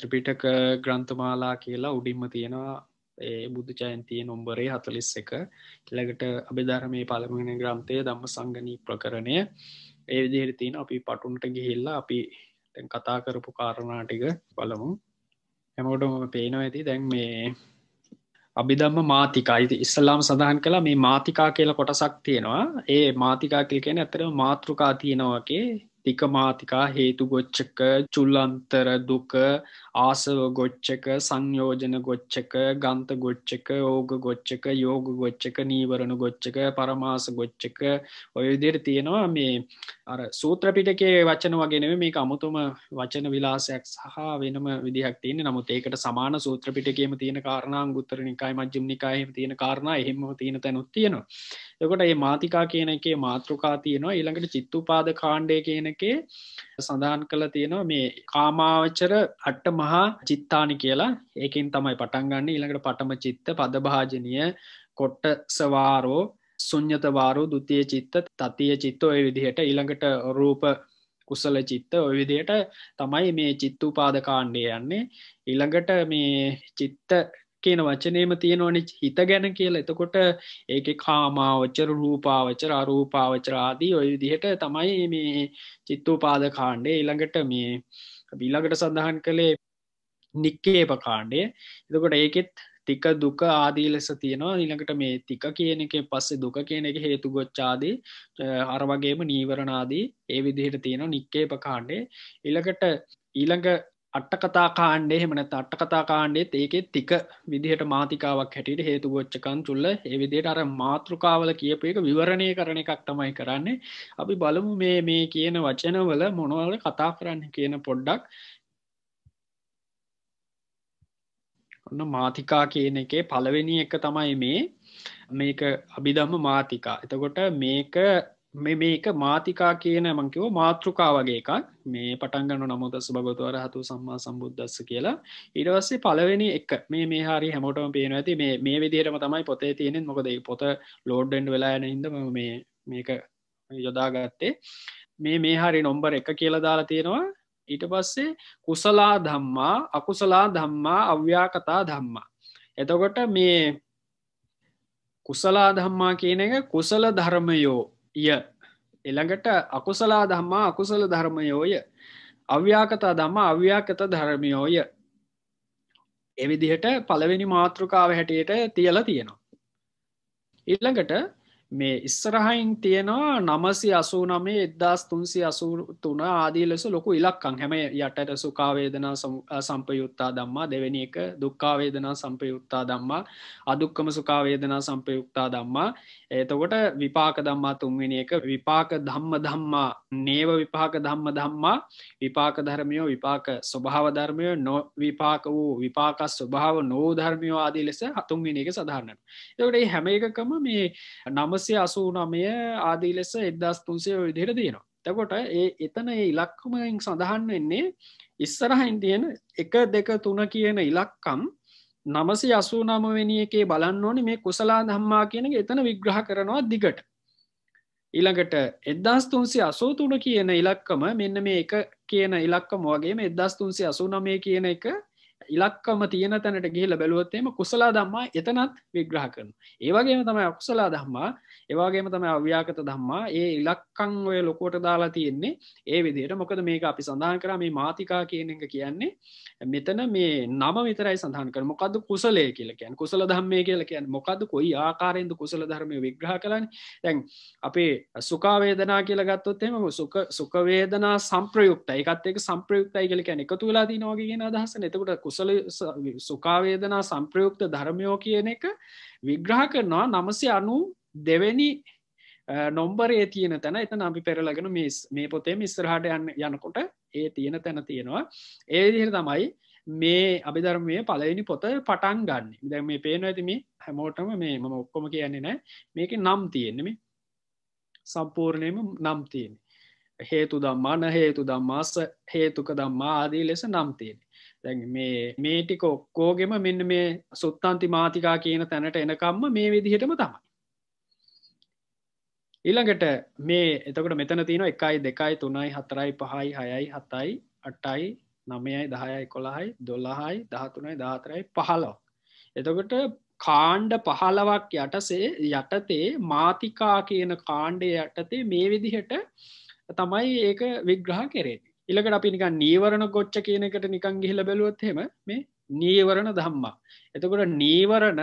ත්‍රිපිටක ග්‍රන්ථමාලා කියලා උඩින්ම තියෙනවා ඒ බුද්ධ ජයන්තිය නොම්බරේ හතලිස් එක එළඟට අභිධර්මය පළමගෙන ග්‍රන්ථය දම්ම සංගනී ප්‍රකරණය ඒ විදිහරිතින අපි පටුන්ට ගිහිල්ලා අපි කතා කරපු කාරණාටික බලමු හැමෝටම පේනවා ඇති දැන් මේ අභිදම්ම මාතිකායිති ඉස්සල්ලාම් සඳහන් කලා මේ මාතිකා කියලා කොටසක් තියෙනවා ඒ මාතිකා කල්කෙන ඇතර මාතෘකා තියෙනවාගේ ටිකමාතිකා හේතු ගොච්චක චුල්ලන්තර දුක ආසව ගොච්චක සංයෝජන ගොච්චක ගන්ත ගොච්චක ඕග ගොච්චක යෝග ගොච්චක නීවරණ ගොච්චක පරමාස ගොච්චක ඔයදිර තියෙනවා මේ අර සූත්‍රපිටකේ වචන වගෙනව මේ අමුතුම වචන විලාසයක් සහ වෙනම විදිහක් තියෙන නමුත් ඒකට සමාන සූත්‍රපිටකේම තියෙන කාරණා ගුත්තර නිකායි මජ්ජම් නිකායම තියෙන කාරණා එහෙම තියෙන තැනුත් තියෙනවා එකොට ඒ මාතිකා කියන එකේ මාතෘකා තියනවා ඊළඟට චිත්තුපාද කාණ්ඩය කියනකේ සඳහන් කළ තියෙනවා මේ කාමාවචර අට්ට මහා චිත්තානි කියලා ඒකින් තමයි පටන්ගන්න ඊළඟට පටම චිත්ත පදභාජනය කොට්ට සවාරෝ සුඥතවාරු දුතිය චිත්ත තතිය චිත්ත ඔය විදිහට ඊළඟට රූප කුසල චිත්ත ඔය විදියට තමයි මේ චිත්ත උපාදකාණ්ඩය යන්නේ ඊළඟට මේ චිත්ත කියන වචනයම තියෙනවන හිත ගැන කියල එතකොට ඒක කාමාවච්චර රූපාවච්චර අරූපාවචරාදී ඔය දිහට තමයි මේ චිත්තූපාද කාණ්ඩේ ඉළඟට මේ බිල්ලඟට සඳහන් කළේ නික්කේප කාණ්ඩේ එතකොට ඒකෙත් තික දුක ආදී ලෙස තියෙනවා නිළඟට මේ තික කියන එක පස්සේ දුක කියන එක හේතු ගොච්චාදී අරවගේම නීවරණාදී ඒ විදිහට තියෙනවා නික්කේප කාණ්ඩේ ඉළඟට ඊළඟ අට්ටකතා කාණ්ඩේ හෙමනත් අට්ටකතා කාණ්ඩෙත් ඒකෙත් තික විදිහට මාතිකාවක් හැටියට හේතුගොච්චකන් තුල්ල එවිදියට අර මාතෘකාවල කියප එක විවරණය කරන එකක් තමයි කරන්නේ අපි බලමු මේ මේ කියන වචනවල මොනවල කතා කරන්න කියන පොඩ්ඩක් ඔන්න මාතිකා කියන එකේ පළවෙනි එක තමයි මේ මේක අභිදම්ම මාතිකා එතකොට මේක මේක මාතිකා කියන මං කිව මාතෘකා වගේ එකක් මේ පටන්ගන්න නමුදස් භගතුවර හතු සම්මා සම්බුද්ධස්ස කියලා ඉඩවස්සේ පලවෙනි එක මේ මේ හරි හැමෝටම පේන ඇති මේ මේ විදිහටම තමයි පොතේ තියෙනෙන් මොකදයි පොත ලෝඩ්ඩන්ඩ් වෙලායන ඉදම මේ මේක යොදාගත්තේ මේ මේ හරි නොම්බර එක කියලා දාලා තියෙනවා ඊට පස්සේ කුසලා ධම්මා අකුසලා ධම්මා අව්‍යාකතා ධම්මා එතකොට මේ කුසලා ධම්මා කියන එක කුසල ධර්මයෝ ය එළඟට අකුසලා දම්මා අකුසල ධර්මයෝය අව්‍යාකතා දම්ම අව්‍යාකත ධර්මියෝය එවිදිහට පළවෙනි මාතෘකාව හැටියට තියලා තියෙනවා. ඉල්ළඟට මේ ඉස්සරහයින් තියෙනවා නමසි අසූ නමේ එදදාස් තුන්සි අසුතුන ආදී ලෙස ලොකු ඉලක්කං හැම යටට සුකාවේදනා සම්පයුත්තා දම්මා දෙවැනි එක දුක්කාවේදනා සම්පයුත්තා දම්මා අදුක්කම සුකාවේදනා සම්පයුක්තා දම්මා එතකොට විපාක දම්මා තුන්වෙෙන එක විපාක ධම්ම ධම්මා නේව විපාක ධම්ම ධම්මා විපාක ධර්මයෝ විපාක ස්වභාව ධර්මය නොවිපාක වූ විපාක ස්වභාව නෝධර්මයෝ ආදී ලෙස හතුන්ගෙන එක සඳහන්නට. එතකට හැම එකකම මේ නමසේ අසූ නමය ආදී ලෙස එදස් තුන්සේ විදිර තියෙනවා. තකොට ඒ එතන ඉලක්කමෙන් සඳහන් වෙන්නේ ඉස්සරහින් තියෙන එක දෙක තුන කියන ඉලක්කම් නමසි අසූ නමවෙනි එකේ බලන්න ඕනි මේ කුසලා දම්මා කියන එතන විග්‍රහ කරනවා දිගට. ඉළඟට එදස් තුන්සි අසූතුන කියන ඉලක්කම මෙන්න මේ එක කියන ඉලක්කම වගේ එදස් තුන්සි අසු නමය කියන එක ඉලක්කම තියෙන තැනට ගිහිල බැලුවත්තේම කුසලා දම්මා එතනත් විග්‍රහ කරන. ඒවගේම තමයි අකුසලා දම්මා ඒවාගේම තමයි අව්‍යාකත දම්මා ඒ ඉලක්කංවය ලොකෝට දාලා තියෙන්නේ ඒ විදියට මොකද මේක අපි සඳහන් කර මේ මාතිකා කියන එක කියන්නේ මෙතන මේ නම විතරයි සඳහන් කර මොකද කුසලය කියලකයන් කුසල දම්මය කියල කියන් මොකද කොයි ආකාරයෙන්ද කුසල ධර්මය විග්‍රහ කරන්න දැන් අපේ සුකාවේදනා කියලා ගත්තොත්තෙම සුක සුකවේදනා සම්ප්‍රයුක්ත එකත් එක සම්ප්‍රයුක්තයි කියලකැන එකතු වෙලා දී නෝග කියෙන අදහස එතකට කු කුසල සුකාවේදනා සම්ප්‍රයුක්ත ධර්මයෝ කියන එක විග්‍රහ කරනවා නමසි අනු දෙවැනි නොම්බරේ තියෙන තැන එතන අපි පෙරලගෙන මිස් මේ පොතේ මිස්රහට යන්න යනකොට ඒ තියෙන තැන තියෙනවා ඒ දිහර තමයි මේ අභිධර්මය පලවෙනි පොත පටන් ගන්න දැ මේ පේන ඇතිම හැමෝටම මේ මම ඔක්කොම කියන්නේ නෑ මේක නම් තියෙන්නෙම සම්පූර්ණයම නම් තියෙන හේතු දම්මා න හේතු දම්මාස හේතුක දම්මා ආදී ලෙස නම් තියෙන දැන් මේ මේ ටික ඔක්කෝගෙම මෙන්න මේ සුත්තන්ති මාතිකා කියන තැනට එනකම්ම මේ විදිහටම තමයි. ඊළඟට මේ එතකට මෙතන තියෙන එකයි දෙකයි තුනයි හතරයි පහයි හයයි හතයි අටයි නමයයි දහයයි කොළහයි දොල්ලහයි දහතුනයි දාතරයි පහලෝ. එතකොට කාණ්ඩ පහලවක් යටසේ යටතේ මාතිකා කියන කාණ්ඩය යටතේ මේ විදිහට තමයි ඒක විග්‍රහ කෙරේ. ඉලකට අපි නිකන් නීවරණ ගොච්ච කියනකට නිකං ගිහිල බැලුවොත් හෙම මේ නීවරණ දම්මා. එතකොට නීවරණ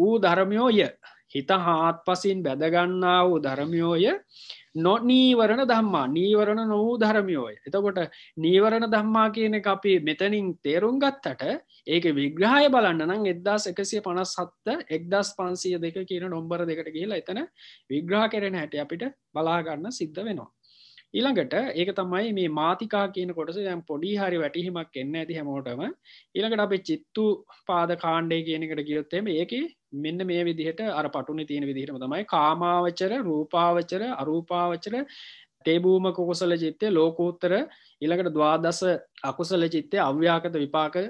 වූ ධර්මයෝය හිත හාත් පසින් බැදගන්නා වූ ධර්මයෝය නොනීවරණ දම්මා නීවරණ නොවූ ධර්මියෝය. එතකොට නීවරණ දම්මා කියන අපි මෙතනින් තේරුම් ගත්තට ඒක විග්‍රහය බලන්න නම් එදදාස් එකසිය පනස් සත්ත එක්දස් පන්සිය දෙක කියන නොම්බර දෙකට කියලා එතන විග්‍රහ කරෙන හැට අපිට බලාගන්න සිද්ධ වෙනවා. ඊළඟට ඒක තමයි මේ මාතිකා කියන කොටස යම් පොඩි හරි වැටහිමක් එන්න ඇති හැමෝටම ඊළඟට අපේ චිත්තු පාද කාණ්ඩය කියනකට ගියොත්තේම ඒක මෙන්න මේ විදිහට අර පටුන තියෙන විදිහටම තමයි කාමාවචර රූපාවචර අරූපාවචර තේබූම කොකුසල චිත්තය ලෝකෝත්තර ඉළඟට දවාදස අකුසල චිත්තය අව්‍යාකත විපාක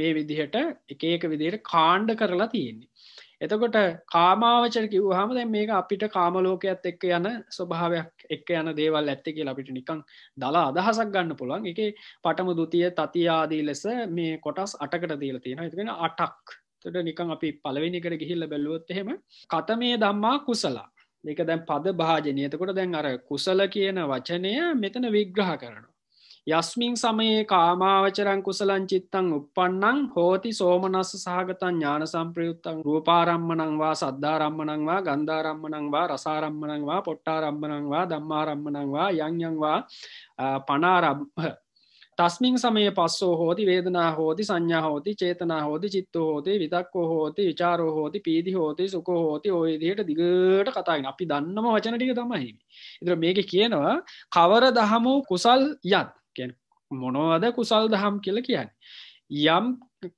මේ විදිහට එක එක විදිහයට කාණ්ඩ කරලා තියෙන්නේ එතකොට කාමාවචර කිව්හම දැ මේක අපිට කාමලෝකයක්ත් එක්ක යන ස්වභාවයක් එක්ක යන දේවල් ඇත්ත කියලා අපිට නිකං දලා අදහසක් ගන්න පුළන් එක පටම දුතිය තතියාදී ලෙස මේ කොටස් අටකට දීල තියෙන ඇතිගෙන අටක් තට නිකං අපි පලවෙනිකට ගිහිල්ල බැලුවොත් එහෙම කත මේ දම්මා කුසලා එක දැන් පද භාජනයතකොට දැන් අර කුසල කියන වචනය මෙතන විග්‍රහ කරනවා යස්මින් සමයේ කාමාවචරං කුසලං චිත්තං උප්පන්නං හෝති සෝමනස්ස සහගතන් ඥාන සම්ප්‍රයුත්තං රූපාරම්මනංවා සද්ධාරම්මනංවා ගන්ධාරම්මනංවා රසාරම්මනංවා පොට්ටාරම්මනංවා දම්මාරම්මනංවා යංයංවා පනාරම් තස්මින් සමය පස්සෝ හෝති වේදනා හෝති සංඥා හෝති චේතනා හෝති චිත්තෝ හෝතේ විතක්කෝ හෝති විචාරෝ හෝති පීදි හෝතේ සුකෝ හෝති ඔයදියට දිගට කතායි අපි දන්නම වචනටික තමහිමි ඉදර මේක කියනවා කවර දහමෝ කුසල් යත් මොනවද කුසල් දහම් කියල කියන්න. යම්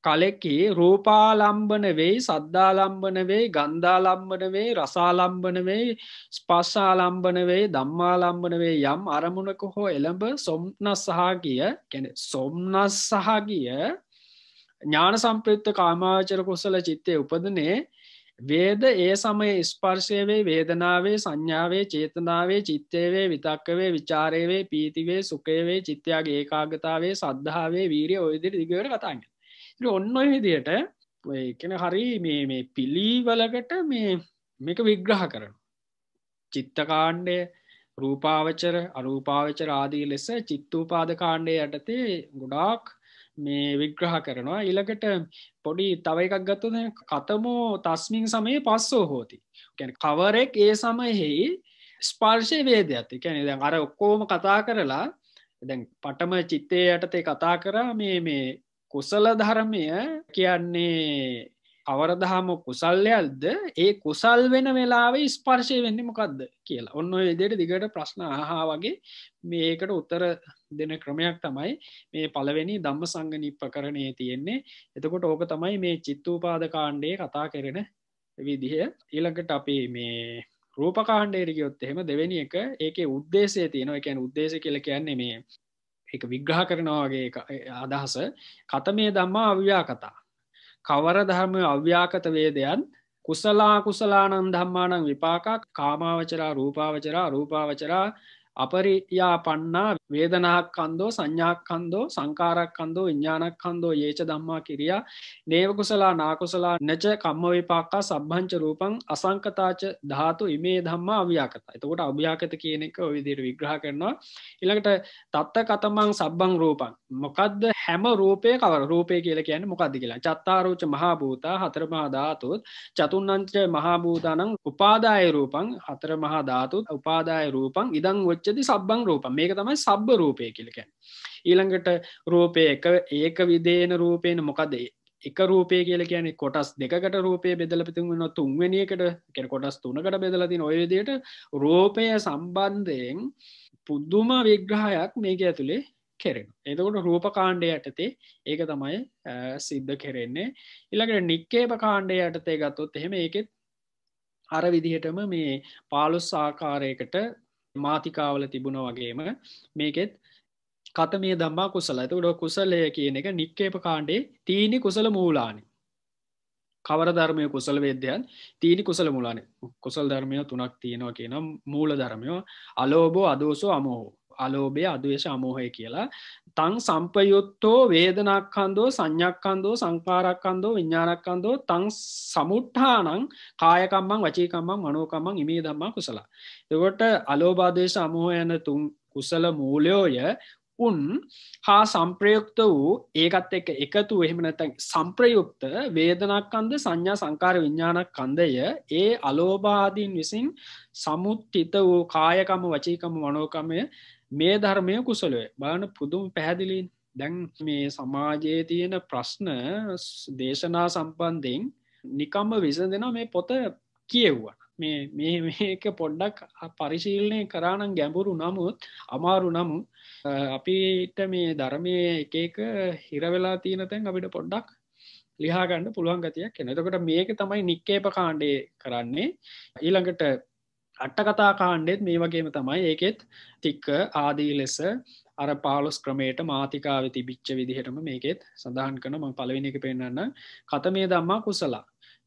කලෙකි රූපාලම්බන වෙයි සද්ධාලම්බන වෙයි ගන්ධාලම්බන වේ රසාලම්බන වෙයි ස්පස්සාලම්බන වේ දම්මාලම්බන වේ යම් අරමුණක හෝ එළඹ සොම්නස් සහගිය කැන සොම්නස් සහගිය ඥාන සම්ප්‍රයුත්ත කාමාචර කුසල චිත්තය උපදනේ වේද ඒ සමය ස්පර්ශයවේ වේදනාවේ සංඥාවේ චේතනාවේ චිත්තයවේ විතක්කවේ විචාරයවේ පීතිවේ සුකයවේ චිත්තයාගේ ඒකාගතාවේ සද්ධාවේ වීරිය ඔයදිරි දිගවර කතාග. ඔන්න විදියට එකන හරි මේ මේ පිළිවලකට මේ මේක විග්‍රහ කරන. චිත්තකාණ්ඩය රූපාවචර අරූපාවචර ආදී ලෙස චිත්තූපාද කාණ්ඩය යටතේ ගොඩාක් මේ විග්‍රහ කරනවා ඉළඟට පොඩි තව එකක් ගත්තද කතමෝ තස්මින් සමයේ පස්සෝ හෝති කැන කවරෙක් ඒ සමයෙහි ස්පර්ශය වේද ඇති කැන දැන් අර ඔක්කෝම කතා කරලා දැන් පටම චිත්තේ යටතේ කතා කරා මේ මේ කුසල ධර්මය කියන්නේ අවරදහම කුසල්ලයක්ද ඒ කුසල් වෙන වෙලාව ස්පර්ශය වෙන්න මොකක්ද කියලා ඔන්න එදයට දිගට ප්‍රශ්න හා වගේ මේකට උත්තර දෙන ක්‍රමයක් තමයි මේ පළවෙනි දම්ම සංග නිප්ප කරණය තියෙන්නේ එතකොට ඕක තමයි මේ චිත්තූපාද කාණ්ඩය කතා කරෙන විදිහ ඊළඟට අපි මේ රූපකාණ්ඩේරගයොත් එහෙම දෙවැනි එක ඒක උද්දේශය තියෙන එකැන් උද්දේශ කියල කියන්නේ මේ එක විග්‍රහ කරනවාගේ අදහස කතමේ දම්මා අව්‍යා කතා කවර ධර්ම අව්‍යාකත වේදයන් කුසලා කුසලානන් ධම්මානං විපාකා කාමාවචරා රූපාවචරා රූපාවචරා අපරියාපන්නා වේදනාක් කන්දෝ සංඥාක් කන්දෝ සංකාරක් කන්දෝ විඤ්ඥානක් කන්දෝ ඒච දම්මා කිරියා නේවකුසලා නාකුසලා නැච කම්ම විපාක්කා සබ්භංච රූපන් අසංකතාච ධාතු ඉමේ දම්මා අව්‍යාකතා එතකොට අව්‍යාකත කියන එක විදිර විග්‍රහ කරනවා ඉළඟට තත්ත කතමං සබ්බං රූපන් මොකක්ද හැම රූපය කවර රූපය කියල කියන මොකක්ද කියලා චත්තාරෝච මහාභූතා හතරමහා ධාතුත් චතුන්නංච මහාභූතානං උපාදාය රූපන් හතර මහා ධාතුත් උපාදාය රූපන් ඉදං වෙච්ච පච්චති සබ්බං රූප මේක තමයි සබ්බ රූපය කිලික ඊළඟට රූපය එක ඒක විදේන රූපයෙන් මොකදේ එක රූපය කියල කියන කොටස් දෙකට රූපය බෙදලපිතින් වන්න තුන්වැනියකට කෙන කොටස් තුනකට බෙදලතින ඔයදයට රෝපය සම්බන්ධයෙන් පුද්දුම විග්‍රහයක් මේක ඇතුළේ කෙරෙන එතකොට රූප කාණ්ඩය යටතේ ඒක තමයි සිද්ධ කෙරෙන්නේ ඉළඟට නික්කේප කාණ්ඩය යටතේ ගත්තොත් එහෙම ඒකෙත් අර විදිහටම මේ පාලුස් ආකාරයකට මාතිකාවල තිබුණ වගේම මේකෙත් කත මේ දම්මා කුසල ඇතුට කුසලය කියන එක නික්කේප කාණ්ඩේ තීනි කුසල මූලානි කවර ධර්මය කුසල වේද්‍යයන් තීනි කුසල මුලානේ කුසල් ධර්මය තුනක් තියෙනවා කියනම් මූල ධර්මයෝ අලෝබෝ අදෝසෝ අමෝහෝ අලෝබය අදවේශ අමෝහය කියලා තං සම්පයුත්තෝ වේදනක්කන්දෝ සංඥක්කන්දෝ සංකාරක්කන්දෝ විඤ්ඥානක්කන්දෝ තං සමුට්ඨානං කායකම්මං වචේකම්මං මනෝකමං ඉමේ දම්මා කුසලා. එකොට අලෝබාදේශ අමෝහ යන තුන් කුසල මූලයෝය උන් හා සම්ප්‍රයුක්ත වූ ඒකත් එක එකතු එහෙමනැත සම්ප්‍රයුක්ත වේදනක්කන්ද සංඥා සංකාර විඤ්ඥානක් කන්දය ඒ අලෝබාදීන් විසින් සමුත්තිත වූ කායකම වචීකම වනෝකමය මේ ධර්මය කුසලය බාන පුදුම පැහැදිලින් දැන් මේ සමාජයේ තියෙන ප්‍රශ්න දේශනා සම්බන්ධයෙන් නිකම්ම විසඳ දෙෙන මේ පොත කියව්වා මේ මේක පොඩ්ඩක් පරිශීලනය කරානම් ගැඹුරු නමුත් අමාරු නමු අපිට මේ ධර්මය එකක හිරවෙලා තියනතැන් අපිට පොඩ්ඩක් ලිහාගන්න පුළුවන් ගතියක් එනතකට මේක තමයි නික්කේප කාණ්ඩය කරන්නේ ඊළඟට අට්ටකතා කාණ්ඩෙත් මේ වගේම තමයි ඒකෙත් ටික්ක ආදී ලෙස අර පාලොස් ක්‍රමයට මාතිකාව තිබිච්ච විදිහටම මේකෙත් සඳහන් කන ම පලවෙනික පෙන්න්න කත මේ දම්මා කුසලා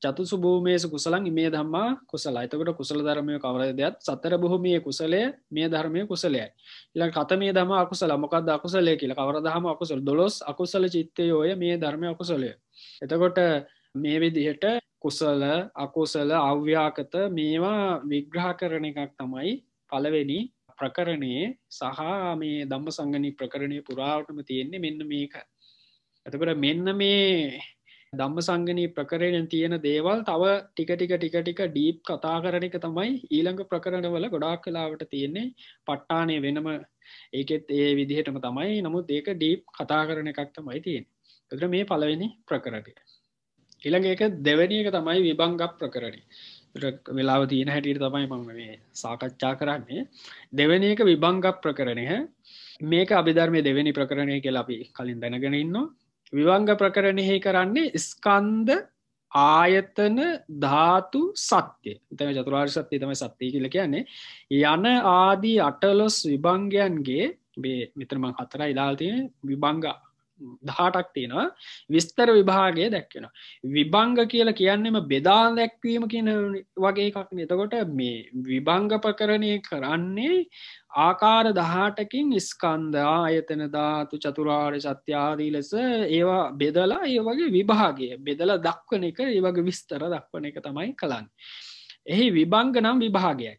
චතු සුභූමේස කුසලන් මේ දම්මා කුසල අතකට කුසල ධර්මය කවරදයක් සතර බොහොමිය කුසලය මේ ධර්මය කුසලයයි ඉල කත මේ දම අකුසල මොකක්ද අකුසලය කියල කවරදහම අකුසල් දොලොස් අකුසල චිත්තයෝය මේ ධර්මය අකුසලය එතකොට මේ විදිහට කුසල අකුසල අව්‍යාකත මේවා විග්‍රහ කරන එකක් තමයි පලවෙනි ප්‍රකරණයේ සහ මේ දම්ම සංගනි ප්‍රකරණය පුරාවටම තියෙන්නේ මෙන්න මේක. ඇතකට මෙන්න මේ දම්ම සංගනී ප්‍රකරණයෙන් තියෙන දේවල් තව ටික ටික ටික ටික ඩීප් කතා කරන එක තමයි ඊළඟ ප්‍රකරණවල ගොඩාක් කලාවට තියෙන්නේ පට්ටානය වෙනම ඒකෙත් ඒ විදිහටම තමයි නමුත් ඒක ඩීප් කතා කරන එකක් තමයි තියෙන. එතර මේ පලවෙනි ප්‍රකරණය. ඉළඟ එක දෙවැනි එක තමයි විභංග ප්‍රකරණ වෙලාව තියෙන හැටියට තමයි මම මේ සාකච්ඡා කරන්නේ දෙවැනි එක විභංග ප්‍රකරණය මේක අභිධර්මය දෙවැනි ප්‍රකරණය කියලා අපි කලින් දැනගෙන ඉන්න විවංග ප්‍රකරණයහි කරන්නේ ස්කන්ද ආයතන ධාතු සත්‍යය තම චතුරාර් සත්‍යය තම සත්‍යය කියල කියන්නේ යන ආදී අටලොස් විභංගයන්ගේ මෙතරම හතර ඉලාතිය විභංගා දහටක් තියෙනවා විස්තර විභාගය දැක්වෙන විභංග කියලා කියන්නම බෙදා දැක්වීම කියන වගේ එකක් නතකොට මේ විභංගපකරණය කරන්නේ ආකාර දහටකින් ස්කන්දා අයතන ධාතු චතුරාර් සත්‍යාදී ලෙස ඒවා බෙදලා ඒ වගේ විභාගය බෙදලා දක්වන එක ඒ වගේ විස්තර දක්වන එක තමයි කළන්න එහි විභංග නම් විභාගයක්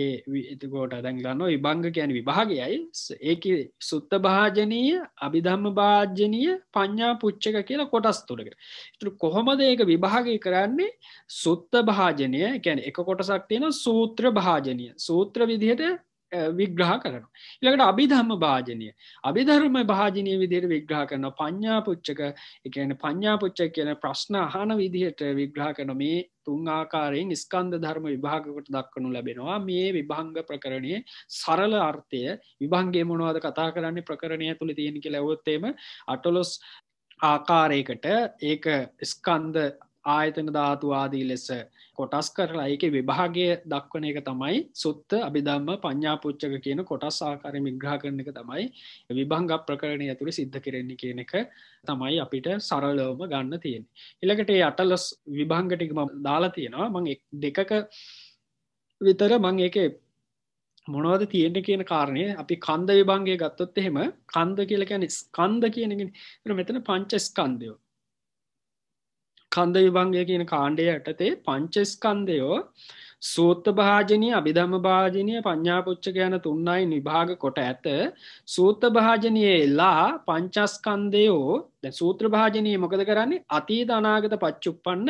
ඒ එතකොට දැන්ගන්න විභංග කියන විභාගයයි ඒක සුත්ත භාජනීය අභිධම්ම භාජනීය පඤ්ඥා පුච්චක කියලා කොටස් තුළක තුර කොහොමද ඒක විභාගය කරන්නේ සුත්ත භාජනය කැන එක කොටසක් තියෙන සූත්‍ර භාජනය සූත්‍ර විදිහට විග්‍රහ කරන. ඉළඟට අභිධම්ම භාජනය. අභිධර්ම භාජනය විදියට විග්‍රහ කරන පඤ්ඥාපුච්චක එකන පඤ්ඥාපුච්චක් කියන ප්‍රශ්න අහන විදිහට විග්‍රහ කන මේ තුන් ආකාරයෙන් ස්කන්ධ ධර්ම විභාගකට දක්වනු ලැබෙනවා මේ විභංග ප්‍රකරණය සරල අර්ථය විභංගේ මොනවාද කතා කරන්නේ ප්‍රකරණය තුළ තියෙනකි ලැවොත්තේම අටලොස් ආකාරයකට ඒක ස්කන්ධ ආයතන ධාතුවාදී ලෙස කොටස් කරලා ඒක විභාගය දක්වන එක තමයි සුත්ත අභිධම්ම පඤ්ඥාපුච්චක කියන කොටස් ආකාරය මිග්‍රහ කරන එක තමයි විභංග ප්‍රකරණය ඇතුළි සිද්ධ කරෙන්නේ කියන එක තමයි අපිට සරලවම ගන්න තියෙන. එළකට ඒ අටලස් විභංගටිකම දාලා තියෙනවා මං දෙකක විතර මං ඒක මොනවද තියෙන්ට කියන කාරණය අපි කන්ද විභංගේ ගත්තොත් එහෙම කන්ද කියලකැන ස්කන්ද කියනගෙන මෙතන පංචස්කන්දයෝ කන්ද විභංගය කියන කාණ්ඩය යටතේ පංචස්කන්දයෝ සූත්ත භාජනය අභිධම භාජනය පඤ්ඥාපුච්චක යන තුන්නයි නිභාග කොට ඇත සූත භාජනයේ එල්ලා පංචස්කන්දයෝ සූත්‍ර භාජනයේ මොකද කරන්නේ අතීත අනාගත පච්චුප්පන්න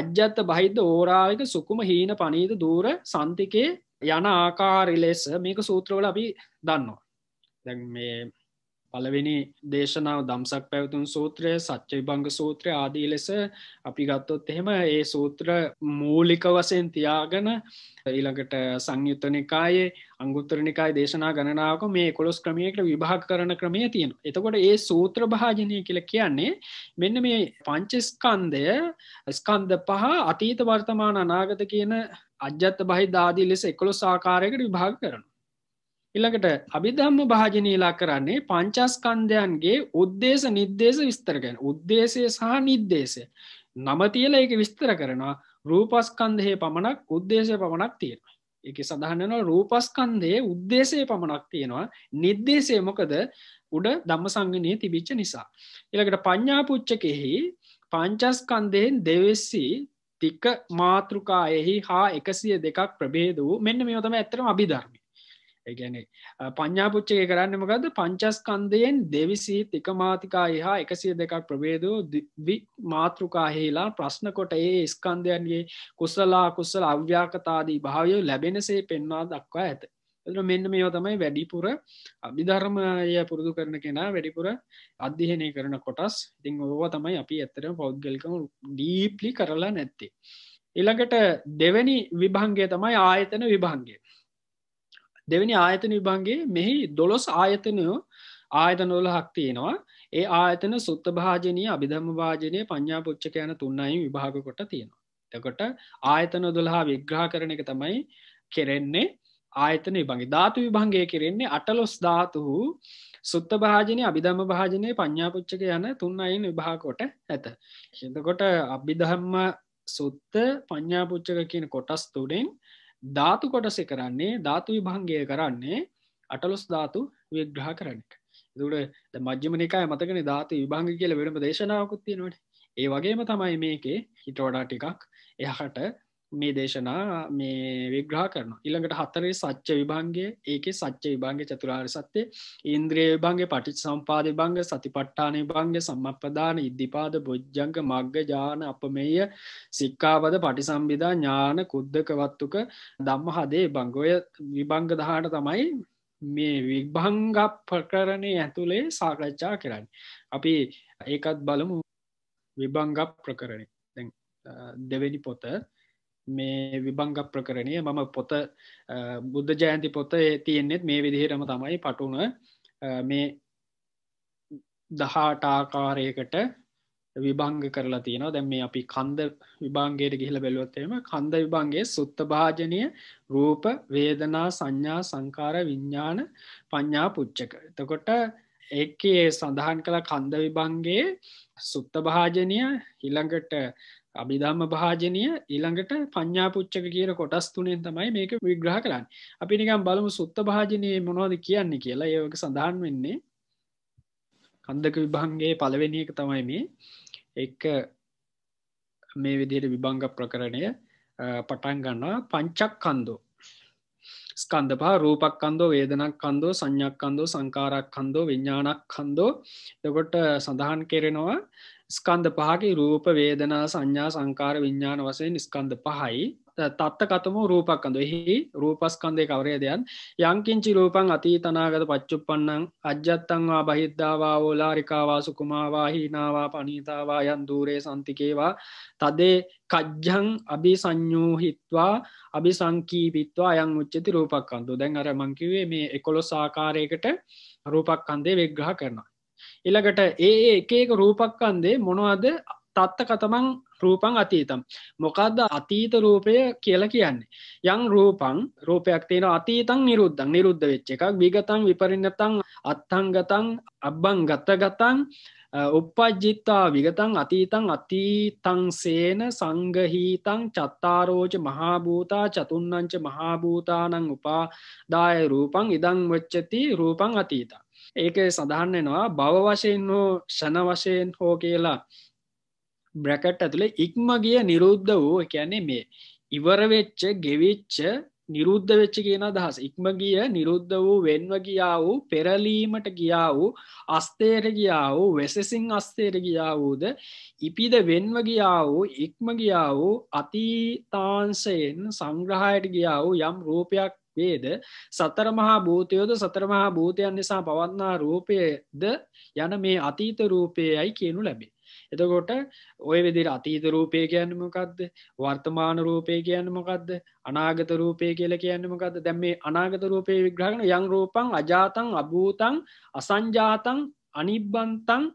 අජ්‍යත්ත බහිද්ද ඕරායක සුකුම හීන පනීද දූර සන්තිකේ යන ආකාරි ලෙස මේක සූත්‍රවල අපි දන්නවා දැ මේ පළවෙනි දේශනාව දම්සක් පැවතුන් සූත්‍රය සච්චයි බංග සූත්‍රය ආදී ලෙස අපි ගත්තොත් එහෙම ඒ සූත්‍ර මූලික වසයෙන් තියාගන ඊළඟට සංයුත්තනිකායේ අංගුත්තරනිකායි දේශනා ගණනාවක මේ කොළොස් ක්‍රමියකට විභාග කරන ක්‍රමය තියෙන. එතකොට ඒ සූත්‍ර භාජනය කියල කියන්නේ මෙන්න මේ පංචස්කන්දය ස්කන්ද පහ අතීත වර්තමාන අනාගත කියන අජ්‍යත්ත බහි දාදී ලෙස එකොළොස් ආකාරයකට විභාග කරනවා. ඉළඟට අභිධම්ම භාජනීලා කරන්නේ පංචස්කන්ධයන්ගේ උද්දේශ නිද්දේශ විස්තරගෙන උද්දේශය සහ නිද්දේශය නම තියල එක විස්තර කරනවා රූපස්කන්ධය පමණක් උද්දේශය පමණක් තියෙනවා එක සඳහන්නන රූපස්කන්දයේ උද්දේශය පමණක් තියෙනවා නිද්දේශය මොකද උඩ දම්ම සංගනය තිබිච්ච නිසා එළකට පඤ්ඥාපුච්චකෙහි පංචස්කන්දයෙන් දෙවෙස්සී තික මාතෘකායෙහි හා එකසිය දෙකක් ප්‍රබේද වූ මෙන්න මෙයෝතම ඇතරම අභිධර්මය ඒගැනෙ පඤ්ඥාපුච්චක කරන්නමකද පංචස්කන්දයෙන් දෙවිසි තිකමාතිකා එහා එකසිය දෙකක් ප්‍රබේදෝ මාතෘකාහේලා ප්‍රශ්න කොට ඒ ස්කන්ධයන්ගේ කුසලා කුසල අව්‍යාකතාදී භාවයෝ ලැබෙනසේ පෙන්වා දක්වා ඇත මෙන්න මේෝ තමයි වැඩිපුර අභිධර්මය පුරුදු කරන කෙනා වැඩිපුර අධ්‍යහනය කරන කොටස් ඉතිං ඔවා තමයි අපි ඇත්තර පෞද්ගලිකම ඩීප්ලි කරලා නැත්තේ. එළඟට දෙවැනි විභංගේ තමයි ආයතන විභංගේ දෙවැනි ආයතන විභන්ගේ මෙහි දොළොස් ආයතනයෝ ආයතනොල හක් තියෙනවා ඒ ආයතන සුත්ත භාජනය අභිධම භාජනය පඤ්ඥා පුච්චක යන තුන්නයි විභාග කොට තියෙනවා. තකොට ආයතන දොළහා විග්‍රහ කරන එක තමයි කෙරෙන්නේ ආයතන විභගේ ධාතු විභංගය කෙරෙන්නේ අටලොස් ධාතුහු සුත්ත භාජනය අභිධම භාජනය පඤ්ඥාපුච්චක යන තුන්න අයින් විභාකොට ඇත. එතකොට අභිධම්ම සුත්ත පඤ්ඥාපුච්චක කියන කොටස් තුඩෙන් ධාතු කොටස කරන්නේ ධාතු විභංගය කරන්නේ අටලොස් ධාතු විග්‍රහ කරන එක දුට මජ්‍යමනිකා මතකන ධාතු විභංග කියල වෙනම දේශනාවකුත් තියෙනවට ඒ වගේම තමයි මේකේ හිටෝඩා ටිකක් එහට මේ දේශනා මේ විග්‍රහ කරන ඉළඟට හතරේ සච්ච විභන්ගේ ඒක සච්ච විභාගේ චතුරාර් සත්‍යය ඉන්ද්‍රයේ විභන්ගේ පටි සම්පාධ බංග සති පට්ඨානය බංග සම්මප්‍රධාන ඉද්ධිපාද බොජ්ජංග මග්ග ජාන අපමය සික්කාපද පටි සම්බිධා ඥාන කුද්දකවත්තුක දම්ම හදේ බංගෝය විභංග දහට තමයි මේ විභංග ප්‍රකරණය ඇතුළේ සාකච්ඡා කරන්න අපි ඒකත් බලමු විභංග ප්‍රකරණය දෙවැනි පොත මේ විභංග ප්‍රකරණය මම පොත බුද්ධ ජයන්ති පොත තියෙන්නෙත් මේ විදිහටම තමයි පටුන මේ දහටාකාරයකට විභංග කරලා තියෙනවා දැන් මේ අපි කන්ද විභාංගයට ගිහිල බැලුවත්තේම කන්ද විභංගේ සුත්ත භාජනය රූප වේදනා සංඥා සංකාර විඤ්ඥාන පඤ්ඥා පුච්චක එතකොට ඒකේ සඳහන් කළ කන්ද විභංගේ සුත්ත භාජනය හිළඟට අභිධම්ම භාජනය ඊළඟට පඤ්ඥාපුච්චක කියන කොටස් තුනෙන් තමයි මේක විග්‍රහ කරන්න අපි නිකම් බලමු සුත්ත භාජනය මොනවද කියන්නේ කියලා ඒක සඳහන් වෙන්නේ කන්දක විභංගේ පලවෙනික තමයි මේ එක මේ විදියට විභංග ප්‍රකරණය පටන් ගන්නවා පංචක් කන්දෝ ස්කන්ධපා රූපක් කන්දෝ වේදනක් කන්දෝ සංඥක් කන්දෝ සංකාරක් කන්දෝ විඤ්ඥානක් කන්දෝ එකොට සඳහන් කෙරෙනවා ස්කන්ධ පහකි රූප වේදනා සංඥා සංකාර විඤ්ඥාන වසයෙන් ස්කන්ධ පහයි තත්ත කතම රූපක්කඳ එහි රූපස්කන්දය කවරය දෙයන් යංකින්චි රූපන් අතීතනාගත පච්චුපන්නන් අජ්‍යත්තන්වා බහිද්ධවා ඕලාරිකාවා සුකුමාවා හිනාවා පනීතාවා යන් දූරේ සන්තිකේවා තදේ කජ්ජන් අභි සංඥූහිත්වා අභි සංකීපිත්වා අයං උච්චති රූපක්කන්තු දැන් අර මංකිවේ මේ එකොළො සාකාරයකට රූපක්කන්දේ වෙග්‍රහ කරනවා. එළඟට ඒ එකක රූපක්කන්දේ මොනවද තත්ත කතමං රූපං අතීතම් මොකක්ද අතීත රූපය කියලා කියන්නේ යං රූපං රූපයක් තියෙන අතීතං නිරුද්ධං නිරුද්ධ වෙච්ච එකක් විගතං විපරිණතං අත්හංගතං අබ්බං ගතගතං උපපජ්ජිත්තා විගතං අතීතං අතීතං සේන සංගහීතං චත්තාරෝච මහාභූතා චතුන්නංච මහාභූතානං උපාදාය රූපං ඉදං වච්චති රූපං අතීතං ඒක සඳහන් වෙනවා බව වශයෙන් හෝ ෂණ වශයෙන් හෝ කියලා බ්‍රැකට් ඇතුළේ ඉක්ම ගිය නිරුද්ධ වූ කියන්නේ මේ ඉවරවෙච්ච ගෙවිච්ච නිරුද්ධ වෙච්ච කියන අදහස් ඉක්ම ගිය නිරුද්ධ වූ වෙන්ව ගියා වූ පෙරලීමට ගියා වූ අස්තේර ගියා වූ වෙසසින් අස්තේර ගියා වූද ඉපිද වෙන්ව ගියා වූ ඉක්ම ගියා වූ අතීතාංශයෙන් සංග්‍රහයට ගියා වූ යම් රූපයක් වේද සතර මහා භූතයෝද සතර මහා භූතයන් නිසා පවත්නා රූපයේද යන මේ අතීත රූපයයි කියනු ලැබේ එතකොට ඔය විදිර අතීත රූපය කියන්න මොකක්ද වර්තමාන රූපය කියන්න මොකක්ද අනාගත රූපය කියල කියන්න මොකක්ද දැම් මේ අනාගත රූපය විග්‍රහණ යං රූපං අජාතන් අභූතන් අසංජාතන් අනිබ්බන්තන්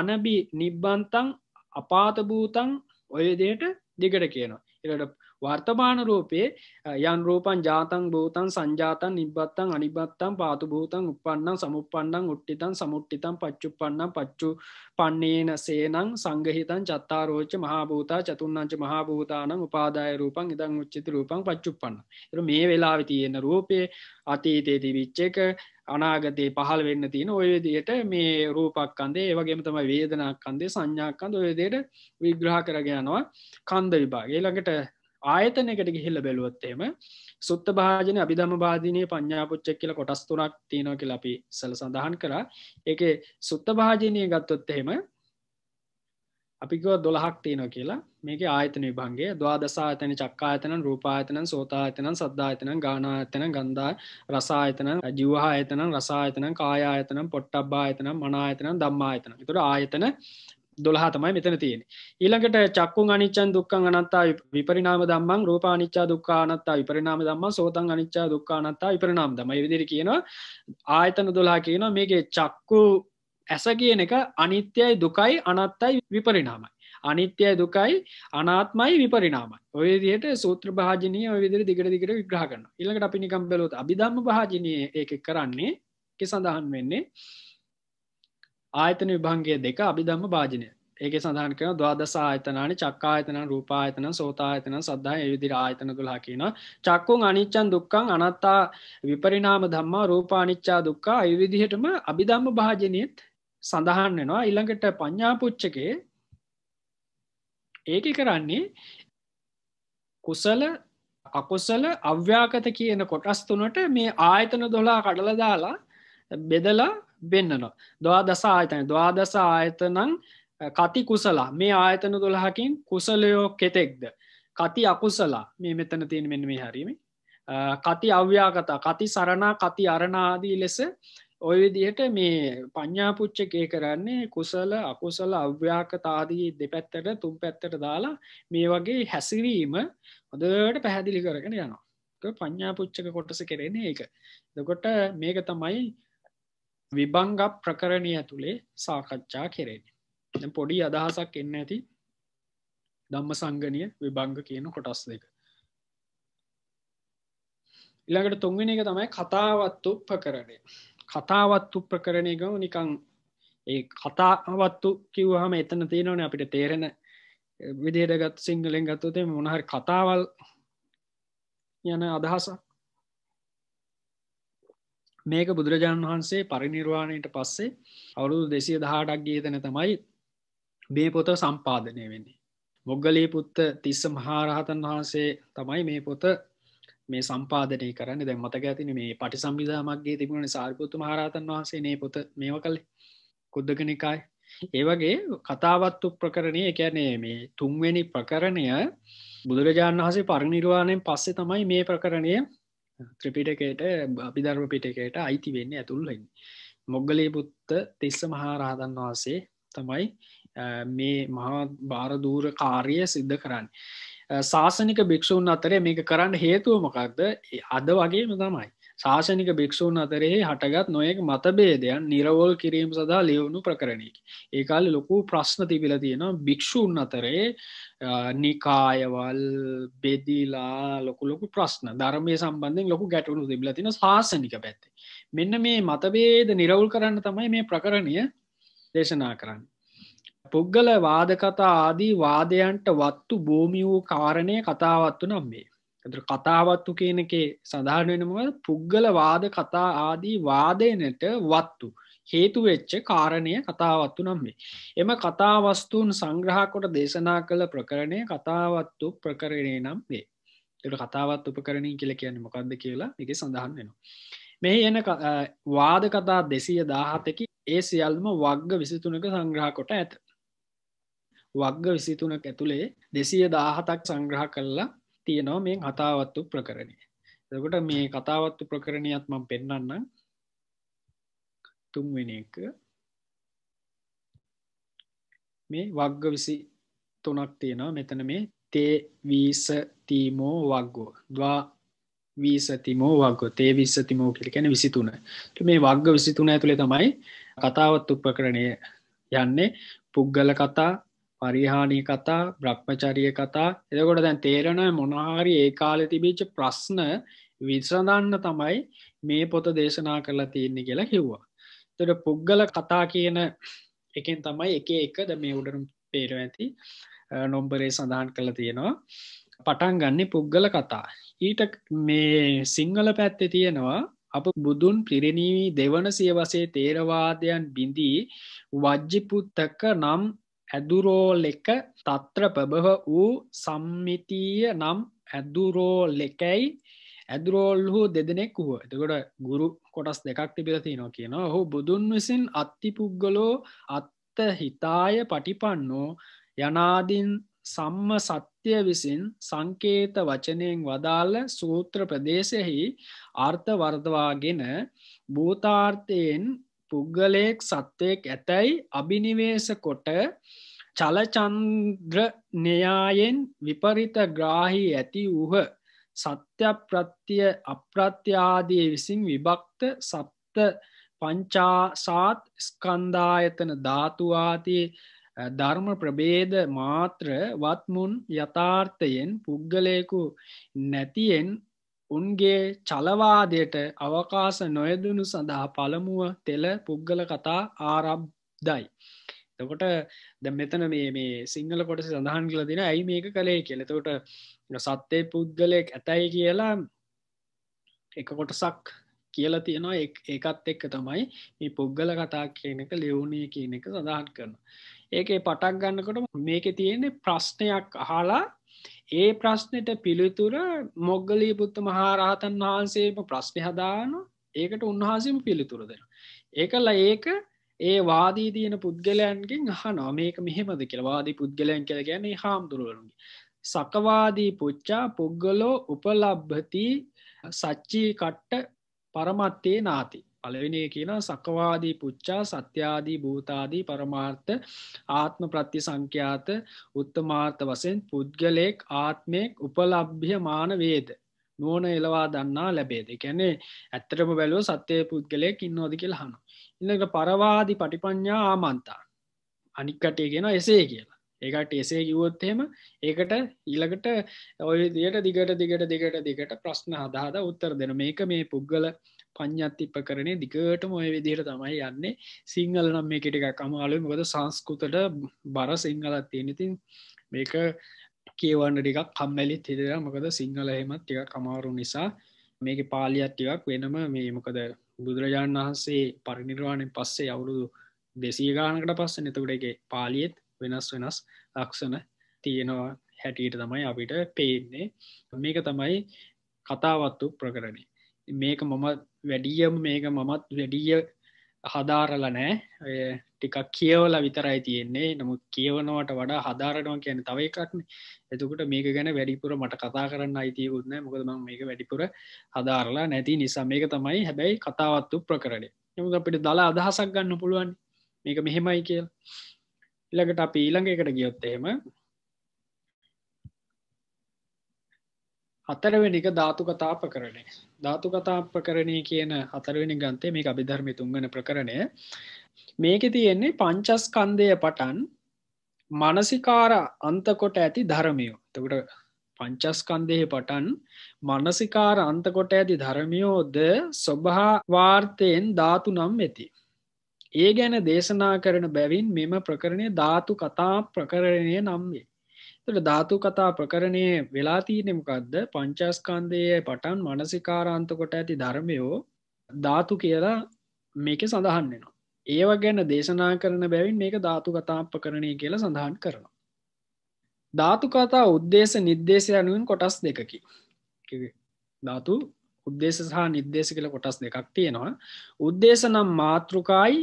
අනබි නිබ්බන්තන් අපාතභූතන් ඔයදයට දිගට කියනවා එට වර්තමාන රූපේ යන් රූපන් ජාතන් භූතන් සංජාතන් නිබ්බත්තන් අනිබත්තන් පාතු භූතන් උපන්නන් සමුපන්නන් උට්ටිතන් සමුට්ටිතන් පච්චු පන්නන් පච්චු පන්නේන සේනං සංගහිතන් චත්තාරෝච්ච මහාභූතා චතුන්නංච මහාභූතානං උපාදාය රූපන් ඉදං උච්චිත රූපන් පච්චු පන්න මේ වෙලාවි තියෙන රූපය අතීතේති විච්චක අනාගතයේ පහළ වෙන්න තියෙන ඔය විදියට මේ රූපක්කන්දේ ඒවගේම තමයි වේදනක් කන්දේ සංඥාකන්ද ඔයදයට විග්‍රහ කරගෙනනවා කන්ද විභාගේ ළඟට ආයතනකට ගිහිල්ල බැලුවත්තේම සුත්ත භාජන අභිධම භාධනය පඥාපුච්චක් කියල කොටස් තුනක් තියෙනව කිය ලපි සල සඳහන් කරා එක සුත්ත භාජනය ගත්තොත් එහෙම අපිකව දොළහක් තියෙන කියලා මේක ආයතන විභන්ගේ දවාදසාතන චක්කායතන රූපායතනන් සෝතායතනන් සද්ධායතන ගානායතන ගන්ධා රසායතන ජිවහායතන රසායතන කායායතන පොට්ටබ්බායතන මනායතන දම්මායතන තුර ආයතන දොළහතමයි මෙතන තියෙන. ඊළඟට චක්කු අනිච්චන් දුක්කං අනත්තා විපරිනාම දම්මන් රූපානිච්චා දුක්කානත්තා විපරිනාම දම්ම සෝතන් අනිච්චා දුක්කානත්තා විපරිනාම් දම විදිරි කියනවා ආයතන දොලා කියනවා මේගේ චක්කු ඇස කියන එක අනිත්‍යයි දුකයි අනත්තයි විපරිනාමයි. අනිත්‍යයි දුකයි අනාත්මයි විපරිනාමයි ඔය දිට සූත්‍ර භාජනය විදිර දිගට දිගට විග්‍රහ කරන ඉළඟට අපි නිකම්බෙලොත් අභිධම්ම භාජනය ඒක කරන්නේ සඳහන් වෙන්නේ ආයතන විභංගේ දෙක අභිධම්ම භාජනය ඒක සඳහන් කරන දවාදස ආයතනනි චක්කායතන රූපායතන සෝතායතන සද්ධා යවිදිර ආයතන තුළහ කියන චක්කුන් අනිච්චන් දුක්කං අනත්තා විපරිනාම ධම්මා රූපානිච්චා දුක්කා අයවිදිහටම අභිධම්ම භාජනයත් සඳහන් වෙනවා ඉළඟට පඤ්ඥාපුච්චකේ ඒක කරන්නේ කුසල අකුසල අව්‍යාකත කියන කොටස් තුනට මේ ආයතන දොලා කඩල දාලා බෙදලා වෙන්නනවා. දවාදස ආයතන දවාදස ආයතනං කති කුසලා මේ ආයතන දොළහකින් කුසලයෝ කෙතෙක්ද. කති අකුසලා මේ මෙතන තියෙන මෙන්න මේ හැරීම. කති අව්‍යාගතා කති සරණා කති අරණාදී ලෙස ඔය විදිහට මේ පඤ්ඥාපුච්චකය කරන්නේ කුසල අකුසල අව්‍යාකතාදී දෙපැත්තට තුම් පැත්තට දාලා මේ වගේ හැසිරීම හොදට පැහැදිලි කරගෙන යනවා. පඤ්ඥාපුච්චක කොටස කරෙන එක. දකොට මේක තමයි විභංග ප්‍රකරණය ඇතුළේ සාකච්ඡා කෙරෙන පොඩි අදහසක් එන්න ඇති දම්ම සංගනය විභංග කියන කොටස් දෙක ඉළඟට තුන්වෙන එක තමයි කතාවත්තු ප්‍රකරණය කතාවත්තු ප්‍රකරණයකම නිකං ඒ කතාවත්තු කිව්හම එතන තියෙනවන අපිට තේරෙන විදිරගත් සිංහලෙන් ගත්තතේ මොනහරි කතාවල් යන අදහසක් මේක බුදුරජාණන් වහන්සේ පරිනිර්වාණයට පස්සේ අවුරුදු දෙසිය දහටක් ගේතන තමයි මේ පොත සම්පාධනය වෙන්නේ. මොග්ගලී පුත්ත තිස්ස මහාරහතන් වහන්සේ තමයි මේ පොත මේ සම්පාධනය කරන්න දැ මතක ඇතින මේ පටි සම්බිධමක්ගේ තිබුණ සාර්පපුත්තු මහරහතන් වහන්සේ මේ පොත මේව කළේ කුද්දකනිකායි. ඒවගේ කතාවත්තු ප්‍රකරණය එකැනේ මේ තුන්වෙනි ප්‍රකරණය බුදුරජාණන් වහසේ පරිනිර්වාණයෙන් පස්සේ තමයි මේ ප්‍රකරණය ත්‍රිපිටකයට බිධර්ම පිටකට අයිති වෙන්න ඇතුළහි. මොග්ගලේ පුත්ත තිස්ස මහාරහතන් වහන්සේ තමයි මේ මහා භාරදූර කාරය සිද්ධ කරන්න. ශාසනික භික්‍ෂූන් අතරය මේක කරන්න හේතුව මොකක්ද අද වගේ තමයි. ශාසනික භික්‍ෂූන් අතරෙහි හටගත් නොයෙක් මතබේදයන් නිරවෝල් කිරීම සඳහා ලියවුණු ප්‍රකරණයකි. ඒකාල ලොකු ප්‍රශ්න තිබිල තියෙන භික්‍ෂූන් අතරේ නිකායවල් බෙදිලා ලොකු ලොකු ප්‍රශ්න ධර්මය සම්බන්ධෙන් ලොකු ගැටුණු තිබිල තින ශාසනික පැත්තේ. මෙන්න මේ මතබේද නිරවුල් කරන්න තමයි මේ ප්‍රකරණය දේශනා කරන්න. පුද්ගල වාදකතා ආදී වාදයන්ට වත්තු භූමි වූ කාරණය කතාවත්තු නම් මේ. ඇතුර කතාවත්තු කියන එකේ සඳහන් වෙනමකද පුද්ගලවාද කතා ආදී වාදයනට වත්තු හේතු වෙච්ච කාරණය කතාවත්තු නම් වේ. එම කතාවස්තුූන් සංග්‍රහකොට දේශනා කළ ප්‍රකරණය කතාවත්තු ප්‍රකරණය නම් වේ. එට කතාවත් උපකරණින් කියල කියන්න මොකක්ද කියලා එක සඳහන් වෙනවා. මෙ එන වාද කතා දෙසිය දාහතකි ඒ සියල්ම වග්ග විසිතුනක සංග්‍රහ කොට ඇත. වග්ග විසිතුනක් ඇතුළේ දෙසිය දාහතක් සංග්‍රහ කරලා තියෙනවා මේ කතාවත්තු ප්‍රකරණය එකට මේ කතාවත්තු ප්‍රකරණයත් මම පෙන්නන්න තුන්වෙන එක මේ වග්ග විසි තුනක් තියෙනවා මෙතන මේ තේ වීස තීමෝ වග්ගෝ දවා වීසතිමෝ වග්ග තේ විස්සතිමෝ කලිකැන විසිතුන මේ වග්ග විසිතුන ඇතුළේ තමයි කතාවත්තු ප්‍රකරණය යන්නේ පුද්ගල කතා පරිහානි කතා බ්‍රහ්මචරිය කතා එදකොට දැන් තේරණ මොනහාරි ඒ කාලෙ තිබිච්ච ප්‍රශ්න විසඳන්න තමයි මේ පොත දේශනා කරලා තියන්නේ කියලා කිව්වා. තොට පුද්ගල කතා කියන එකෙන් තමයි එක එක ද මේ උඩනම් පේර ඇති නොම්බරේ සඳහන් කළ තියෙනවා. පටන් ගන්නේ පුද්ගල කතා. ඊට මේ සිංහල පැත්තේ තියෙනවා අප බුදුන් පිරිණීවී දෙවන සියවසේ තේරවාදයන් බිඳී වජ්ජිපුත්තක නම් ඇදුරෝල් එක තත්‍ර ප්‍රභව වූ සම්මිතීය නම් ඇදුරෝල් එකයි ඇදුරෝල්හු දෙදෙනෙක් වුව එතකොට ගුරු කොටස් දෙකක් තිබිලති නො කියන හු බුදුන් විසින් අත්තිපුද්ගලෝ අත්ත හිතාය පටිපන්නෝ යනාදින් සම්ම සත්‍යය විසින් සංකේත වචනයෙන් වදාළ සූත්‍ර ප්‍රදේශයෙහි අර්ථ වර්දවාගෙන භූතාර්ථයෙන් පුද්ගලයෙක් සත්වයෙක් ඇතැයි අභිනිවේශ කොට චලචන්ද්‍ර න්‍යයායෙන් විපරිත ග්‍රාහි ඇති වූහ සත්‍යප්‍රත්තිය අප්‍රත්‍යාදය විසින් විභක්ත සප්ත පංචාසාත් ස්කන්ධායතන ධාතුවාතිය ධර්ම ප්‍රබේද මාත්‍ර වත්මුන් යථාර්ථයෙන් පුද්ගලයකු නැතියෙන් උන්ගේ චලවාදයට අවකාශ නොයදුණු සඳහා පළමුුව තෙල පුද්ගල කතා ආරබ්දයි. තකොට ද මෙතන මේ සිංහල කොටස සඳහන් කල දින ඇයි මේක කළේ කෙලෙතකොට සත්‍යය පුද්ගලයෙක් ඇතැයි කියලා එක කොටසක් කියලා තියෙනවා ඒකත් එක්ක තමයි මේ පුද්ගල කතා කියනක ලියවුණය කියන එක සඳහන් කරන. ඒකේ පටක් ගන්නකොට මේක තියෙන්නේ ප්‍රශ්නයක් අහලා ඒ ප්‍රශ්නයට පිළිතුර මොග්ගලී පුත්ත මහාරහතන් වහන්සේම ප්‍රශ්නය හදාන ඒකට උන්වහන්සේම පිළිතුර දෙෙන. ඒකල්ල ඒක ඒ වාදී තියන පුද්ගලයන්ගෙන් හනවා මේක මෙහෙමද කියලා වාදී පුද්ගලයන් කළ ගැන හාමුදුරුවරුන්ගේ. සකවාදී පුච්චා පුද්ගලෝ උපලබ්භති සච්චී කට්ට පරමත්තේ නාති. පලවෙනි කියන සකවාදී පුච්චා සත්‍යාදී භූතාදී පරමාර්ථ ආත්ම ප්‍රත්ති සංඛ්‍යාත උත්තමාර්ථ වසයෙන් පුද්ගලයෙක් ආත්මයෙක් උපලබ්්‍ය මාන වේද නුවන එලවා දන්නා ලැබේද එකැනේ ඇත්තරම බැලුව සත්‍යය පුද්ගලයෙක් ඉන්නෝදි කියලා හනු ඉන්නට පරවාදි පටිපඥා ආමන්තා අනික්කටේ ගෙන එසේ කියලා ඒකට එසේ කිවොත්හෙම ඒකට ඊළඟට ඔය දියට දිගට දිගට දිගට දිගට ප්‍රශ්න හදාද උත්තර දෙන මේක මේ පුද්ගල පඤ්ඥත් ඉප කරනේ දිකට මොය විදිහට තමයි යන්නේ සිංහල නම් මේ කෙටක් අමාලු මොකද සංස්කෘතට බර සිංහලත් තියෙනතින් මේක කියවන්න ටිකක් කම්මැලි තිෙදර මොකද සිංහල හෙමත් ටික කමාරු නිසා මේක පාලියත් ටිකක් වෙනම මේ මොකද බුදුරජාණන් වහන්සේ පරිනිර්වාණය පස්සේ අවුරුදු දෙසී ගානකට පස්ස නතකට එක පාලියත් වෙනස් වෙනස් ලක්ෂණ තියෙනවා හැටියට තමයි අපිට පේන්නේ මේක තමයි කතාවත්තු ප්‍රකරණය මේක මම වැඩියම මේක මමත් වැඩිය හදාරල නෑ ටිකක් කියවල විතරයි තියෙන්නේ නමුත් කියවනවට වඩා හදාරනවා කියන තව එකක්න එතකට මේක ගැන වැඩිපුර මට කතා කරන්න අයිතියකුත්න මොකද මේක වැඩිපුර හදාරලා නැති නිසා මේක තමයි හැබැයි කතාවත්තු ප්‍රකරණය නමුත් අපිට දලා අදහසක් ගන්න පුළුවන් මේක මෙහෙමයි කියල් ඉළඟට අපි ඊළඟ එකට ගියොත්තේම හතරවෙනි එක ධාතු කතා ප්‍රකරණය. ධාතු කතා ප්‍රකරණී කියන හතරවෙනි ග්‍රන්ථය මේක අභිධර්මයේ තුන්වෙනි ප්‍රකරණය. මේකේ තියෙන්නේ පංචස්කන්ධය පටන් මානසිකාර අන්තකොට ඇති ධර්මියෝ. එතකොට පංචස්කන්ධයේ පටන් මානසිකාර අන්තකොට ඇති ධර්මියෝද ස්වභාවාර්ථයෙන් ධාතු නම් වෙති. ඒ ගැන දේශනා කරන බැවින් මෙම ප්‍රකරණය ධාතු කතා ප්‍රකරණය නම් වේ. තුළ ධාතු කතා ප්‍රකරණය වෙලාතිීනෙමකක්ද පංචස්කන්දයේ පටන් මනසිකාරාන්තකොට ඇති ධර්මයෝ ධාතු කියලා මේක සඳහන් වෙනවා. ඒව ගැන දේශනා කරන බැවින් මේක ධාතු කතාප කරණය කියලා සඳහන් කරනවා. ධාතු කතා උද්දේශ නිර්දේශය අනුවෙන් කොටස් දෙකකි. ධාතු උද්දේශ සහ නිර්දේශ කියල කොටස් දෙකක් තියෙනවා. උද්දේශ නම් මාතෘකායි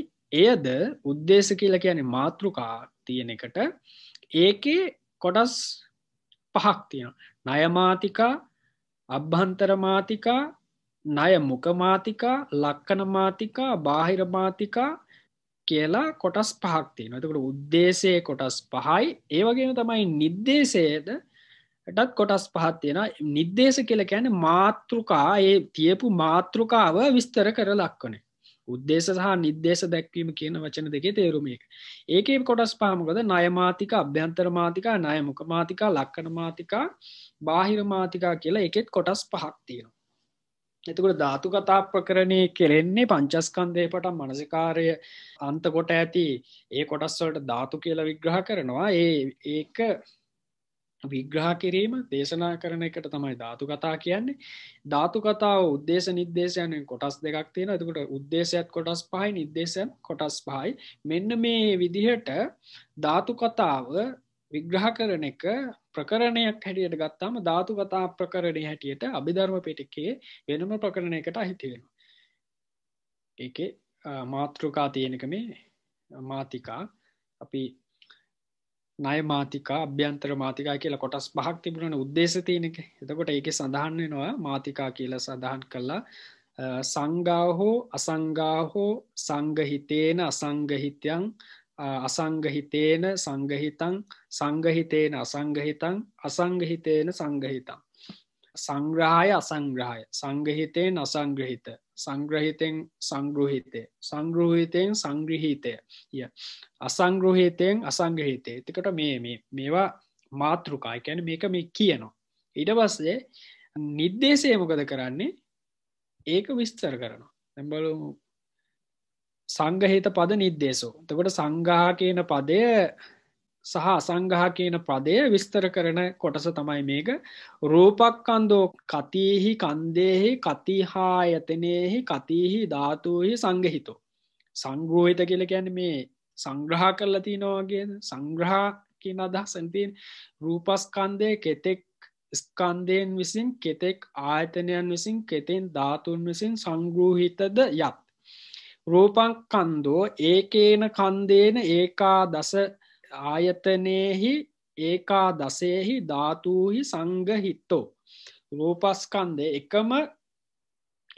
එයද උද්දේශ කියල කියන මාතෘකා තියෙන එකට ඒකේ කොටස් පහක් තියෙන නයමාතිකා අභ්හන්තරමාතිකා ණය මුකමාතිකා ලක්කනමාතිකා බාහිරමාතිකා කියලා කොටස් පහක් තියෙනවා. එතකොට ಉದ್ದೇಶයේ කොටස් පහයි. ඒ වගේම තමයි නිर्देशයේද ටත් කොටස් පහක් තියෙනවා. නිर्देश කියලා කියන්නේ මාත්‍රිකා ඒ තියපු මාත්‍රිකාව විස්තර කර ලක්වනේ. උද්දේශ සහ නිදේශ දැක්වීම කියන වචන දෙකේ තේරුමේක. ඒකේ කොටස් පහමකද නයමාතික අභ්‍යන්තර මාතිකා නයමුක මාතිකා ලක්කන මාතිකා බාහිර මාතිකා කියලා එකෙත් කොටස් පහක් තියෙනවා. එතකොට ධාතු කතා ප්‍රකරණය කෙරෙන්නේ පංචස්කන්ධය පටන් මනසිකාරය අන්තකොට ඇති ඒ කොටස් වලට ධාතු කියලා විග්‍රහ කරනවා. ඒ ඒක විග්‍රහ කිරීම දේශනා කරන එකට තමයි ධාතු කතා කියන්නේ ධාතු කතාව උද්දේශ නිර්දේශයන කොටස් දෙකක් තියෙන එතකට උද්දේශයත් කොටස් පහයි නිර්දේශයන් කොටස් පහයි මෙන්න මේ විදිහට ධාතු කතාව විග්‍රහ කරන එක ප්‍රකරණයක් හැටියට ගත්තාම ධාතු කතා ප්‍රකරණය හැටියට අභිධර්ම පිටකේ වෙනම ප්‍රකරණයකට අහිති වෙනවා ඒකේ මාතෘකා තියෙනක මේ මාතිකා අපි නය මාතිකා අභ්‍යන්තර මාතිකා කියලා කොටස් පහක් තිබුණන උද්දේශ තියනක එතකොට ඒක සඳහන්නවා මාතිකා කියලා සඳහන් කළා සංගාහෝ අසංගාහෝ සංගහිතේන අසංගහිතයන් අසංගහිතේන සංගහිතං සංගහිතේන අසංගහිතං අසංගහිතේන සංගහිතං සංග්‍රහය අසංග්‍රහය සංගහිතයෙන් අසංග්‍රහිත සංග්‍රහිතෙන් සංගෘහිතය සංගෘහිතයෙන් සංග්‍රහිතය ය අසංගෘහිතයෙන් අසංග්‍රහිතය එතිකට මේ මේවා මාතෘකායි ැන මේක මේ කියනවා ඉඩ පස්සේ නිද්දේශය මොකද කරන්නේ ඒක විස්තර කරනවා තැම්බලු සංගහිත පද නිද්දේශෝ තකොට සංගා කියන පදය සහ අසංගහ කියන පදය විස්තර කරන කොටස තමයි මේක රූපක්කන්දෝ කතිහි කන්දේහි කතිහායතනයහි කතිහි ධාතුහි සංගහිතෝ. සංග්‍රෝහිත කියල ගැන මේ සංග්‍රහ කරලා තිනවාගේ සංග්‍රහ කියන අදහ සැතින් රූපස්කන්දය කෙතෙක් ස්කන්දයෙන් විසින් කෙතෙක් ආයතනයන් විසින් කෙතෙන් ධාතුන් විසින් සංග්‍රූහිතද යත්. රූපං කන්දෝ ඒකේන කන්දේන ඒකා දස ආයතනයහි ඒකා දසයහි ධාතුූහි සංගහිත්තෝ. රූපස්කන්දය එකම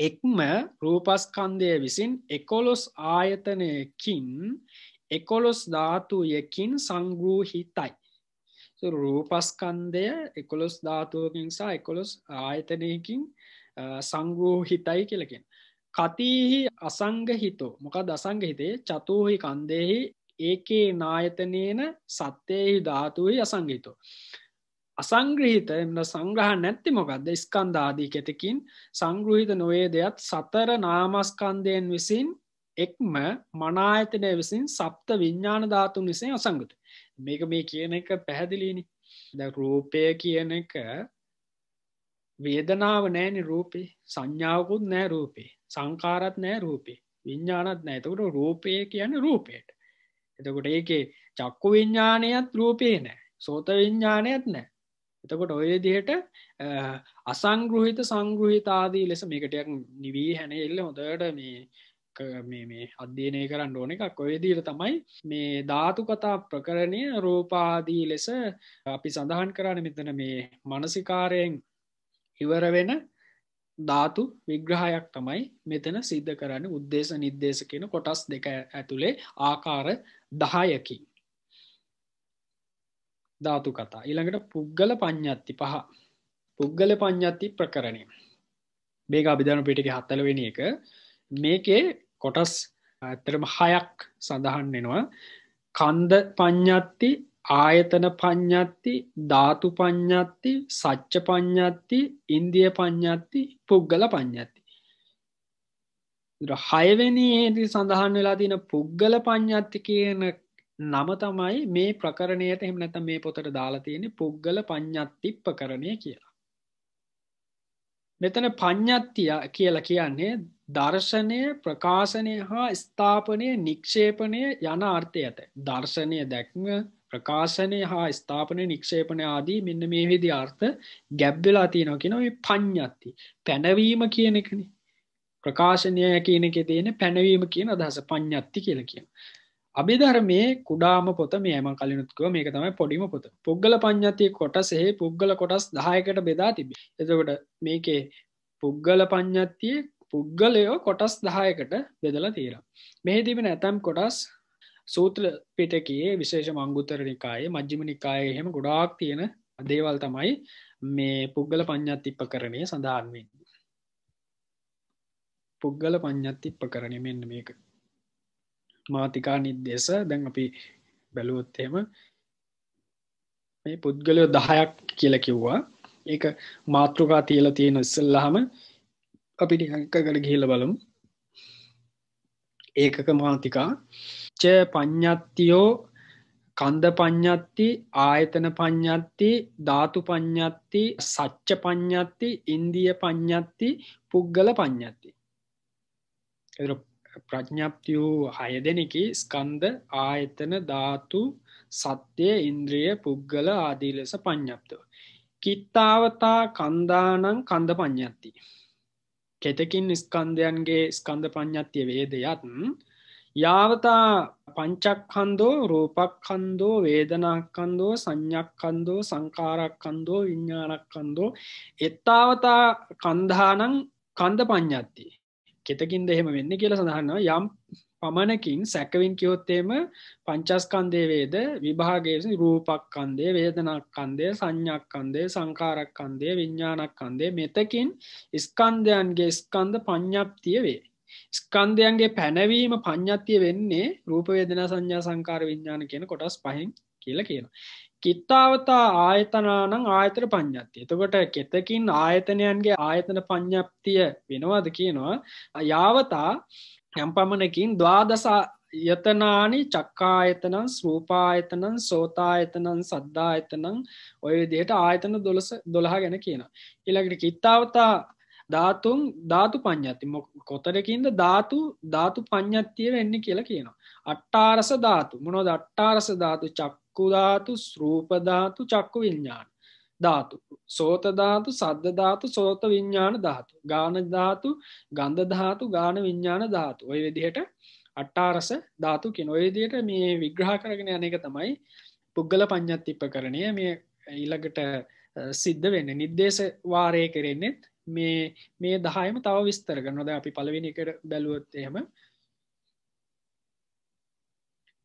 එක්ම රූපස්කන්දය විසින් එකොලොස් ආයතනයකින් එකොලොස් ධාතුයකින් සංග්‍රූහිතයි. රූපස්කන්දය එකොලොස් ධාතුවකින් සහ එකොලොස් ආයතනයකින් සංග්‍රූහිතයි කියලකින්. කතිහි අසංගහිතෝ මොක දසංගහිතේ චතුූහි කන්දෙහි ඒකේ නායතනයන සත්‍යයෙහි ධාතුවයි අසංගීතෝ. අසංග්‍රහිත එම සංග්‍රහ නැත්ති මොකක්ද ස්කන්ධාදී කෙතකින් සංග්‍රහිත නොවේ දෙයක්ත් සතර නාමස්කන්දයෙන් විසින් එක්ම මනායතනය විසින් සප්ත විඤ්ඥාන ධාතුන් විසින් අසංගත මේක මේ කියන එක පැහැදිලීනි ද රූපය කියන එක වේදනාව නෑන රූපේ සංඥාවකුත් නෑ රූපේ සංකාරත් නෑ රූපේ විඤ්ඥානත් නෑතකට රූපය කියන රූපයට එතකොට ඒකේ චක්කු විඥානයත් රූපේ නෑ. සෝත විඥානයත් නෑ. එතකොට ඔය දිහට අසංගෘහිත සංගෘහිත ආදී ලෙස මේකටයක් නිවී හැන එල්ල හොඳට මේ මේ අධ්‍යයනය කරන්න ඕන එකක් ඔයදීට තමයි මේ ධාතු කතා ප්‍රකරණය රෝපාදී ලෙස අපි සඳහන් කරන්න මෙතන මේ මනසිකාරයෙන් ඉවර වෙන ධාතු විග්‍රහයක් තමයි මෙතන සිද්ධ කරන්න උද්දේශ නිර්දේශ කියන කොටස් දෙක ඇතුළේ ආකාර දහයකින් ධාතු කතා ඊළඟට පුද්ගල පඤ්ඥත්ති පහ පුද්ගල පඤ්ඥත්ති ප්‍රකරණය මේක අභිධාන පිටික හත්තලවෙෙන එක මේකේ කොටස් ඇතරම හයක් සඳහන් වෙනවා කන්ද පඤ්ඥත්ති ආයතන පඤ්ඥත්ති ධාතු පඤ්ඥත්ති සච්ච පඤ්ඥත්ති ඉන්දිය පඤ්ඥත්ති පුද්ගල පඤ්ඥත්ති හයවෙනි ඒදි සඳහන් වෙලා තින පුද්ගල පඤ්ඥත්ති කියන නම තමයි මේ ප්‍රකරණයට එහෙම නැත මේ පොතට දාලා තියෙන පුද්ගල පඤ්ඥත්තිප්ප කරණය කියලා. මෙතන පඤ්ඥත්තිය කියලා කියන්නේ දර්ශනය ප්‍රකාශනය හා ස්ථාපනය නික්ෂේපනය යන අර්ථය ඇත. දර්ශනය දැක්ම ප්‍රකාශනය හා ස්ථාපනය නික්ෂේපන ආදී මෙන්න මේ විදි අර්ථ ගැබ්වෙලා තියනො කිනො පඤ්ඥත්ති පැනවීම කියනෙකනේ ප්‍රකාශනය කියන එකේ තියෙන පැනවීම කියන අදහස පඤ්ඤත්ති කියලා කියනවා. අභිධර්මයේ කුඩාම පොත මේම කලිනුත්කව මේක තමයි පොඩිම පොත පුද්ගල පඤ්ඥතිය කොටසෙහි පුද්ගල කොටස් දහයකට බෙදා තිබේ එතකොට මේකේ පුද්ගල පඤ්ඥත්තිය පුද්ගලයෝ කොටස් දහයකට බෙදලා තීර මෙහි තිබෙන ඇතැම් කොටස් සූත්‍ර පිටකයේ විශේෂ මංගුතර නිකායේ මජ්ජිම නිකාය එහෙම ගොඩාක් තියෙන දේවල් තමයි මේ පුද්ගල පඤ්ඥත්තිප කරණය සඳහන්වෙන් පුද්ගල පඤ්ඥත්ති ඉපකරණ මෙන්න මේක මාතිකා නිදේශ දැන් අපි බැලුවොත්තේම මේ පුද්ගලය දහයක් කියල කිව්වා ඒක මාතෘකා තියල තියෙන ඉස්සල්ලාහම අපි ටිකකට ගිහිල බලමු ඒකක මාතිකා ච පඤ්ඥත්තියෝ කන්ද පඤ්ඥත්ති ආයතන පඤ්ඥත්ති ධාතු පඤ්ඥත්ති සච්ච පඤ්ඥත්ති ඉන්දිය පඤ්ඥත්ති පුද්ගල පඤ්ඥත්ති ප්‍රඥප්ති වූ හය දෙනෙකි ස්කන්ද ආයතන ධාතු සත්‍යය ඉන්ද්‍රිය පුද්ගල ආදී ලෙස පඥ්ඥප්තව. කිත්තාවතා කන්දානං කන්ද පඥ්ඥත්ති. කෙතකින් ස්කන්ධයන්ගේ ස්කන්ධ පඥ්ඥත්තිය වේදයත් යාවතා පංචක්කන්දෝ රූපක්කන්දෝ වේදනක්කන්දෝ සංඥක්කන්දෝ සංකාරක්කන්දෝ විඤ්ඥානක්කන්දෝ එත්තාවතා කන්ධානං කන්ද පඥ්ඥත්තිී. කෙතකින් දෙහෙම වෙන්න කියල සඳහන්නවා යම් පමණකින් සැකවින් කියොත්තේම පංචස්කන්දේවේද විභාගේස රූපක් කන්දේ වේදනක් කන්දේ සංඥක් කන්දේ සංකාරක් කන්දේ විඤ්ඥානක් කන්දේ මෙතකින් ස්කන්දයන්ගේ ස්කන්ද පඥ්ඥප්තිය වේ. ස්කන්දයන්ගේ පැනවීම පඥ්ඥත්තිය වෙන්නේ රූපවේදන සංඥා සංකාර විඤ්ඥාන කියන කොටස් පහෙන් කියල කියන. කිත්තාවතා ආයතනානං ආයතන පඤ්ඥත්තිය. එතකොට කෙතකින් ආයතනයන්ගේ ආයතන පඤ්ඥප්තිය වෙනවාද කියනවා. යාවතා යම්පමණකින් දවාදසා යතනානි චක්කායතනං ස්රූපායතනං සෝතායතනං සද්ධායතනං ඔය විදියට ආයතන දොලස දොළහා ගැන කියන. ඉළඟට කිත්තාවතා ධාතුන් ධාතු පඤ්ඥති කොතරකින්ද ධාතු ධාතු පඤ්ඥත්තිය වෙන්න කියලා කියනවා. අට්ටාරස ධාතු මොනොද අට්ටාරස ධාතු චක්ක චක්කුධාතු ස්රූපධාතු චක්කු විඤ්ඥාන ධාතු සෝතධාතු සද්ධධාතු සෝත විඤ්ඥාන ධාතු ගානධාතු ගන්ධධාතු ගාන විඤ්ඥාන ධාතු ඔය විදිහට අට්ටාරස ධාතු කෙන ඔයදියට මේ විග්‍රහ කරගෙන යන එක තමයි පුද්ගල පඤ්ඥත්තිප්ප කරණය මේ ඊළඟට සිද්ධ වෙන්න නිර්දේශ වාරය කරෙන්නෙත් මේ මේ දහයම තව විස්තර කරනොද අපි පලවිනිකට බැලුවොත් එහෙම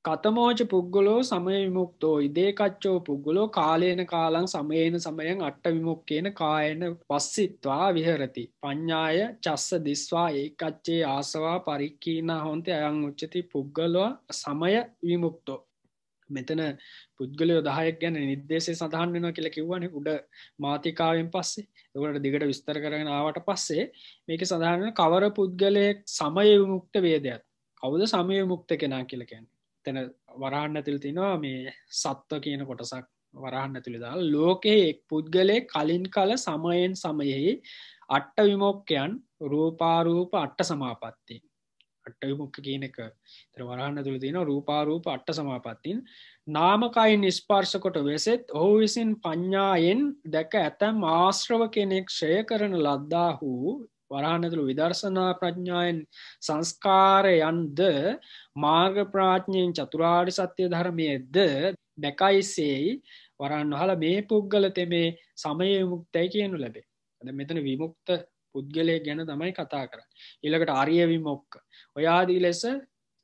කතමෝච පුද්ගලෝ සමය විමුක්තෝ ඉදේකච්චෝ පුද්ගලෝ කාලයන කාලං සමයන සමයන් අට්ට විමුක්කේන කායන පස්සිත්වා විහරති. ප්ඥාය චස්ස දිස්වා ඒකච්චේ ආසවා පරික්කීන හොන්තේ අයං උච්චති පුද්ගලවා සමය විමුක්තෝ. මෙතන පුද්ගලය දහයක් ගැන නිදේශය සඳහන් වෙන කියල කිව්වන උඩ මාතිකාවෙන් පස්සේ එකට දිගට විස්තර කරගෙන ආවට පස්සේ මේක සඳහන කවර පුද්ගලයෙක් සමය විමුක්ත වේදයක් කවුද සමය විමුක්ත කෙනා කියලකැන් තැන වරහන්න ඇතුළ තිනවා මේ සත්ව කියන කොටසක් වරහන්න ඇතුළි දා ලෝකයේ එක් පුද්ගලය කලින් කල සමයෙන් සමයෙහි අට්ට විමෝක්කයන් රූපාරූප අට්ට සමාපත්තිය අට්ට විමුක්ක කියන එක තර වරහන්න තුළ තින රූපාරූප අට්ට සමාපත්තින් නාමකයි නිස්පාර්ශකොට වෙසෙත් ඔහු විසින් පඤ්ඥායෙන් දැක ඇතැම් ආශ්‍රව කෙනෙක් ක්ෂය කරන ලද්දා හූ වරහනතුළු විදර්ශනා ප්‍රඥායෙන් සංස්කාරයන්ද මාර්ග ප්‍රාඥයෙන් චතුරාරි සත්‍යය ධර්මයද දැකයිසෙයි වරන් වහල මේ පුද්ගල තෙමේ සමය විමුක්තයි කියනු ලැබේ. අද මෙතන විමුක්ත පුද්ගලය ගැන තමයි කතා කරන්න. ඊළඟට අරිය විමොක්ක. ඔයාදී ලෙස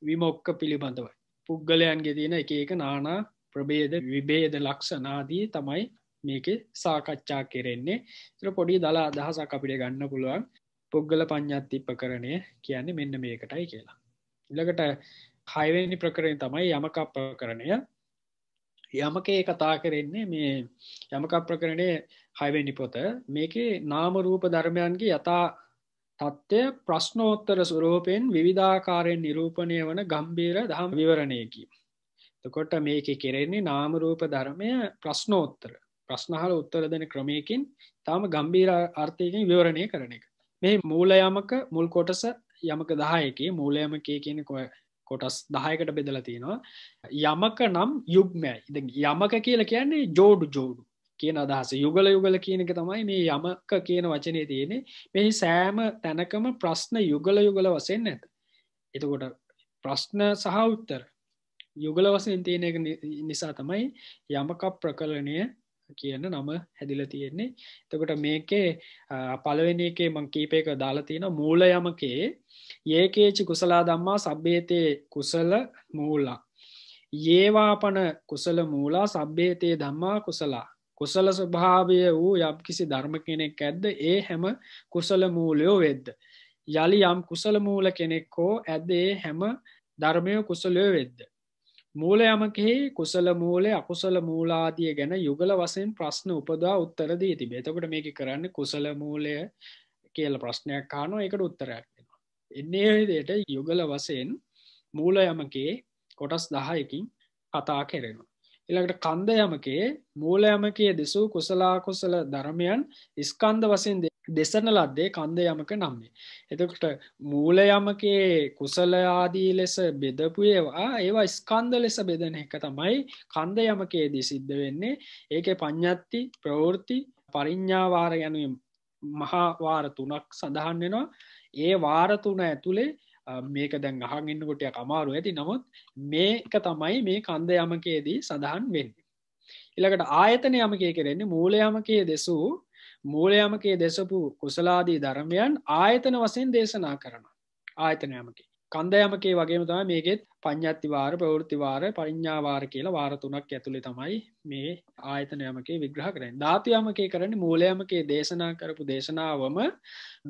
විමොක්ක පිළිබඳව. පුද්ගලයන්ගේ තියෙන එක එක නානා ප්‍රබේද විබේද ලක්ෂනාදී තමයි මේක සාකච්ඡා කෙරෙන්නේ තර පොඩි දලා අදහසක් අපිට ගන්න පුළුවන් පොග්ගල පඤ්ඤාත්තිප්ප කරණය කියන්නේ මෙන්න මේකටයි කියලා. ඊළඟට හයවෙනි ප්‍රකරණය තමයි යමක ප්‍රකරණය. යමකේ කතා කරන්නේ මේ යමක ප්‍රකරණයේ හයවෙනි පොත. මේකේ නාම රූප ධර්මයන්ගේ යථා තත්ත්වය ප්‍රශ්නෝත්තර ස්වරූපයෙන් විවිධාකාරයෙන් නිරූපණය වන ගම්බීර දහම් විවරණයකි. එතකොට මේකේ කෙරෙන්නේ නාම රූප ධර්මය ප්‍රශ්නෝත්තර ප්‍රශ්නහල උත්තර දෙන ක්‍රමයකින් තාම ගම්බීර අර්ථයකින් විවරණය කරන එක. මේ මූල යමක මුල් කොටස යමක දහයකි මූලයමකේ කියන කොය කොටස් දහයකට බෙදලා තියෙනවා යමක නම් යුග්මයි යමක කියලා කියන්නේ ජෝඩු ජෝඩු කියන අදහස යුගල යුගල කියනක තමයි මේ යමක කියන වචනය තියෙනෙ මෙහි සෑම තැනකම ප්‍රශ්න යුගල යුගල වසෙන් ඇත එතකොට ප්‍රශ්න සහ උත්තර යුගල වසෙන් තියෙන නිසා තමයි යමක ප්‍රකලනය කියන නම හැදිල තියෙන්නේ තකොට මේකේ පළවෙනි එකේ මං කීපයක දාලා තියෙන මූල යමකේ ඒකේචි කුසලා ධම්මා සබ්බේතේ කුසල මූලා ඒවාපන කුසල මූලා සබ්බේතේ ධම්මා කුසලා කුසල ස්වභාවය වූ යම් කිසි ධර්ම කෙනෙක් ඇද්ද ඒ හැම කුසල මූලයෝ වෙද්ද යලි යම් කුසල මූල කෙනෙක් හෝ ඇද ඒ හැම ධර්මය කුසලයෝ වෙද්ද මූල යමකෙහි කුසල මූලේ අකුසල මූලාදිය ගැන යුගල වසයෙන් ප්‍රශ්න උපදා උත්තර දී තිබේ එතකොට මේක කරන්න කුසල මූලය කියල ප්‍රශ්නයක් කානෝ එකට උත්තරයක් දෙෙනවා. එන්නේ දයට යුගල වසයෙන් මූල යමකේ කොටස් දහයකින් කතා කෙරෙනවා. එළකට කන්ද යමකේ මූල යමකයේ දෙසූ කුසලාකුසල ධර්මයන් ස්කන්ද වසයෙන් දෙසන ලද්දේ කන්ද යමක නම්මේ. එතකොට මූල යමකේ කුසල ආදී ලෙස බෙදපු ඒවා ඒවා ස්කන්ධ ලෙස බෙදෙන එක තමයි කන්ද යමකේදී සිද්ධ වෙන්නේ. ඒකේ පඤ්ඤත්ති, ප්‍රවෘත්ති, පරිඤ්ඤා වාර යනුවෙන් මහා වාර තුනක් සඳහන් වෙනවා. ඒ වාර තුන ඇතුලේ මේක දැන් අහන් ඉන්න කොටයක් අමාරු ඇති. නමුත් මේක තමයි මේ කන්ද යමකේදී සඳහන් වෙන්නේ. ඊළඟට ආයතන යමකේ කරන්නේ මූල යමකේ දෙසූ මූලයමකේ දෙසපු කුසලාදී ධර්මයන් ආයතන වසයෙන් දේශනා කරන ආයතනයමකි. කන්දයමකේ වගේම තම මේකෙත් පඤ්ඥත්තිවාර ප්‍රවෘතිවාර පරිඥාවාර කියලා වාරතුනක් ඇතුළි තමයි මේ ආයතනයමකේ විග්‍රහ කරෙන් ධාතුයමකේ කරන මූලයමකේ දේශනා කරපු දේශනාවම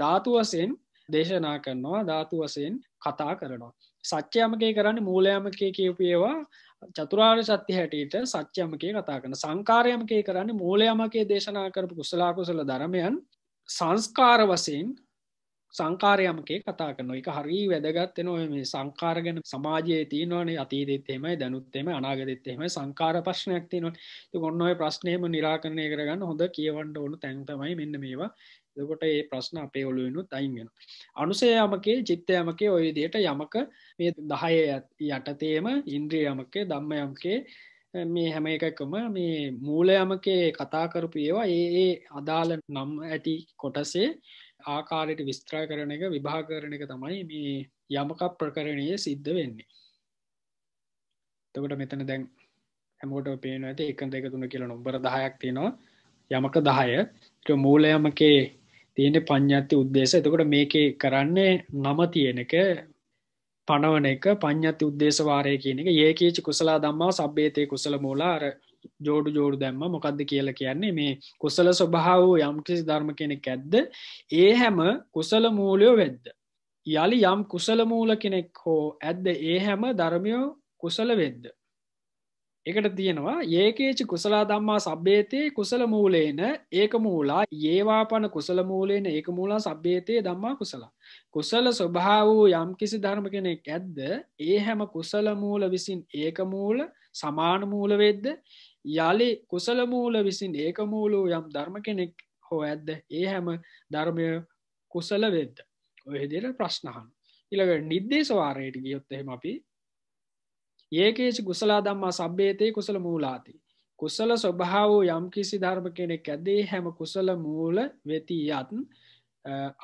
ධාතුවසයෙන් දේශනා කරනවා ධාතුවසයෙන් කතා කරනවා. සච්චයමකේ කරන්න මූලයමකේ කියපියවා චතුරාර් සත්‍ය හැටියට සච්චයමකේ කතා කරන සංකාරයමකේ කරන්න මූලයමකේ දේශනා කරපු කුසලාකුසල ධර්මයන් සංස්කාර වසයෙන් සංකාරයමකේ කතා කරන එක හරි වැදගත් එන ඔය මේ සංකාරගන සමාජයේ තියනවනේ අතීතෙත් එහෙමයි දැනුත් එහෙමයි අනාගතෙත් එහෙමයි සංකාර ප්‍රශ්නයක් තියෙනවා. ඉතින් ඔන්න ඔය ප්‍රශ්නේම निराකරණය කරගන්න හොඳ කියවන්න ඕන තැන් තමයි මෙන්න මේවා. දකොට ඒ ප්‍රශ්න අපේ ඔලුවෙනුත් අයින් වෙන අනුසයමකේ චිත්තයමකේ ඔය විදියට යමක මේ දහය යටතේම ඉන්ද්‍රියමකේ ධම්මයම්කේ මේ හැම එකකම මේ මූලයමකේ කතා කරපු ඒවා ඒ ඒ අදාළ නම් ඇති කොටසේ ආකාරයට විස්තර කරන එක විභාග කරන එක තමයි මේ යමක ප්‍රකරණය සිද්ධ වෙන්නේ එතකොට මෙතන දැන් හැමෝට පේන ඇති එක දෙක තුන කියලා නොම්බර දහයක් තියෙනවා යමක දහය මූලයමකේ තියෙන්නේ පඤ්ඤාති උද්දේශය. එතකොට මේකේ කරන්නේ නම තියෙන එක පණවන එක පඤ්ඤාති උද්දේශ වාරය කියන එක. යේකීච කුසල ධම්මා සබ්බේතේ කුසල මූලා අර ජෝඩු ජෝඩු දැම්ම මොකක්ද කියලා කියන්නේ මේ කුසල ස්වභාව යම්කිසි ධර්ම කෙනෙක් ඇද්ද ඒ හැම කුසල මූලයෝ වෙද්ද යලි යම් කුසල මූල කෙනෙක් හෝ ඇද්ද ඒ හැම ධර්මියෝ කුසල වෙද්ද එකට තියෙනවා ඒකේචි කුසලා දම්මා සබ්‍යේතයේ කුසල මූලේන ඒක මූලා ඒවාපන කුසල මූලේන ඒක මූලා සබ්‍යේතයේ දම්මා කුසලා. කුසල ස්වභා වූ යම් කිසි ධර්ම කෙනෙක් ඇද්ද ඒ හැම කුසල මූල විසින් ඒක මූල සමාන මූල වෙද්ද යලි කුසල මූල විසින් ඒක මූල වූ යම් ධර්ම කෙනෙක් හෝ ඇද්ද ඒ හැම ධර්මය කුසල වෙද්ද. ඔය විදිහට ප්‍රශ්න අහනවා. ඊළඟට නිද්දේශ වාරයට ගියොත් එහෙම අපි ඒකේසි කුසලා දම්මා සබ්‍යේතය කුසල මූලාති. කුසල ස්වභාවෝ යම් කිසි ධර්ම කෙනෙක් ඇදේ හැම කුසල මූල වෙතිී යත්න්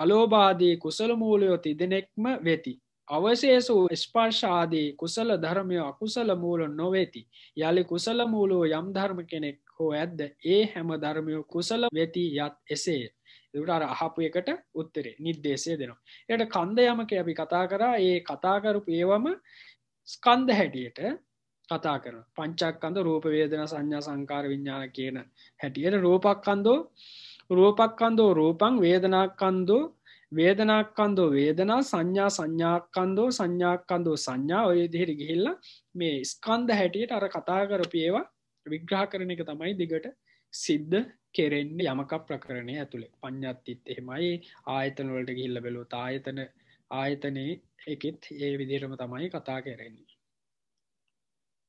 අලෝබාදී කුසල මූලයෝ තිදෙනෙක්ම වෙති. අවශේෂ වූ ස්පර්ශාදී කුසල ධර්මය අකුසල මූල නොවෙති. යළි කුසල මූලෝ යම් ධර්ම කෙනෙක් හෝ ඇද්ද ඒ හැම ධර්මයෝ කුසල වෙති යත් එසේ. එට අර අහපු එකට උත්තරේ නිර්දේශය දෙනවා. එයට කන්ද යමක අපි කතා කරා ඒ කතාකරු ඒවම ස්කන්ධ හැටියට කතා කර පංචක්කන්ද රූපවේදන සංඥා සංකාර විඤ්ඥාන කියන හැටියට රූපක්කන්දෝ රූපක්කන්දෝ රූපං වේදනාක්කන්දෝ වේදනාක්කන්දෝ වේදනා සංඥා සංඥාක්කන්දෝ සංඥාක්කන්දෝ සංඥා ඔය දිහිරි ගිහිල්ල මේ ස්කන්ධ හැටියට අර කතා කරපියවා විග්‍රහ කරන එක තමයි දිගට සිද්ධ කෙරෙන්න්නේ යමක ප්‍රකරණය ඇතුළේ පඤ්ඥත්තිත් එහෙමයි ආයතනවලට ගිල්ල බැලූ ආයතන ආයතනයේ එකෙත් ඒ විදිහටම තමයි කතා කරන්නේ.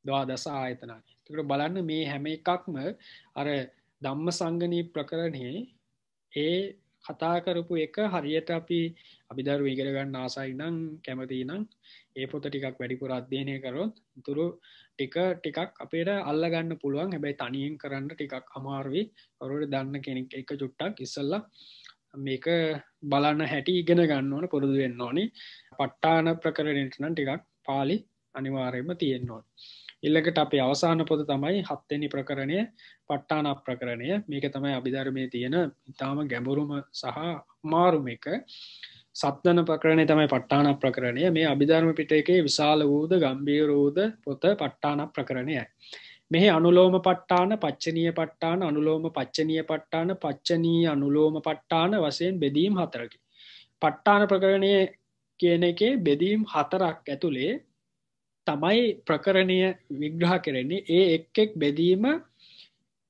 ද්වාදස ආයතනයි. ඒකට බලන්න මේ හැම එකක්ම අර ධම්මසංගණී ප්‍රකරණේ ඒ කතා කරපු එක හරියට අපි අභිදරුව ඉගෙන ගන්න ආසයි නම් කැමතියි නම් ඒ පොත ටිකක් වැඩිපුර අධ්‍යයනය කරොත් උතුරු ටික ටිකක් අපිට අල්ල ගන්න පුළුවන් හැබැයි තනියෙන් කරන්න ටිකක් අමාරුයි. කවුරුහරි දන්න කෙනෙක් එක චුට්ටක් ඉස්සෙල්ලා මේක බලන්න හැටි ඉගෙන ගන්න ඕන පුරුදු වෙන්න ඕනි පට්ටාන ප්‍රකරණයට නම් ටිකක් පාලි අනිවාර්යයෙන්ම තියෙන්න ඕන ඊළඟට අපේ අවසාන පොත තමයි හත්වෙනි ප්‍රකරණය පට්ටාන ප්‍රකරණය මේක තමයි අභිධර්මයේ තියෙන ඊටාම ගැඹුරුම සහ මාරුම එක සත්වන ප්‍රකරණය තමයි පට්ටාන ප්‍රකරණය මේ අභිධර්ම පිටකයේ විශාල වූද ගම්භීර වූද පොත පට්ටාන ප්‍රකරණයයි මෙහි අනුලෝම පට්ටාන පච්චනීය පට්ටාන අනුලෝම පච්චනීය පට්ටාන පච්චනීය අනුලෝම පට්ටාන වශයෙන් බෙදීම් හතරකි. පට්ටාන ප්‍රකරණය කියන එකේ බෙදීම් හතරක් ඇතුළේ තමයි ප්‍රකරණය විග්‍රහ කරන්නේ ඒ එක් එක් බෙදීම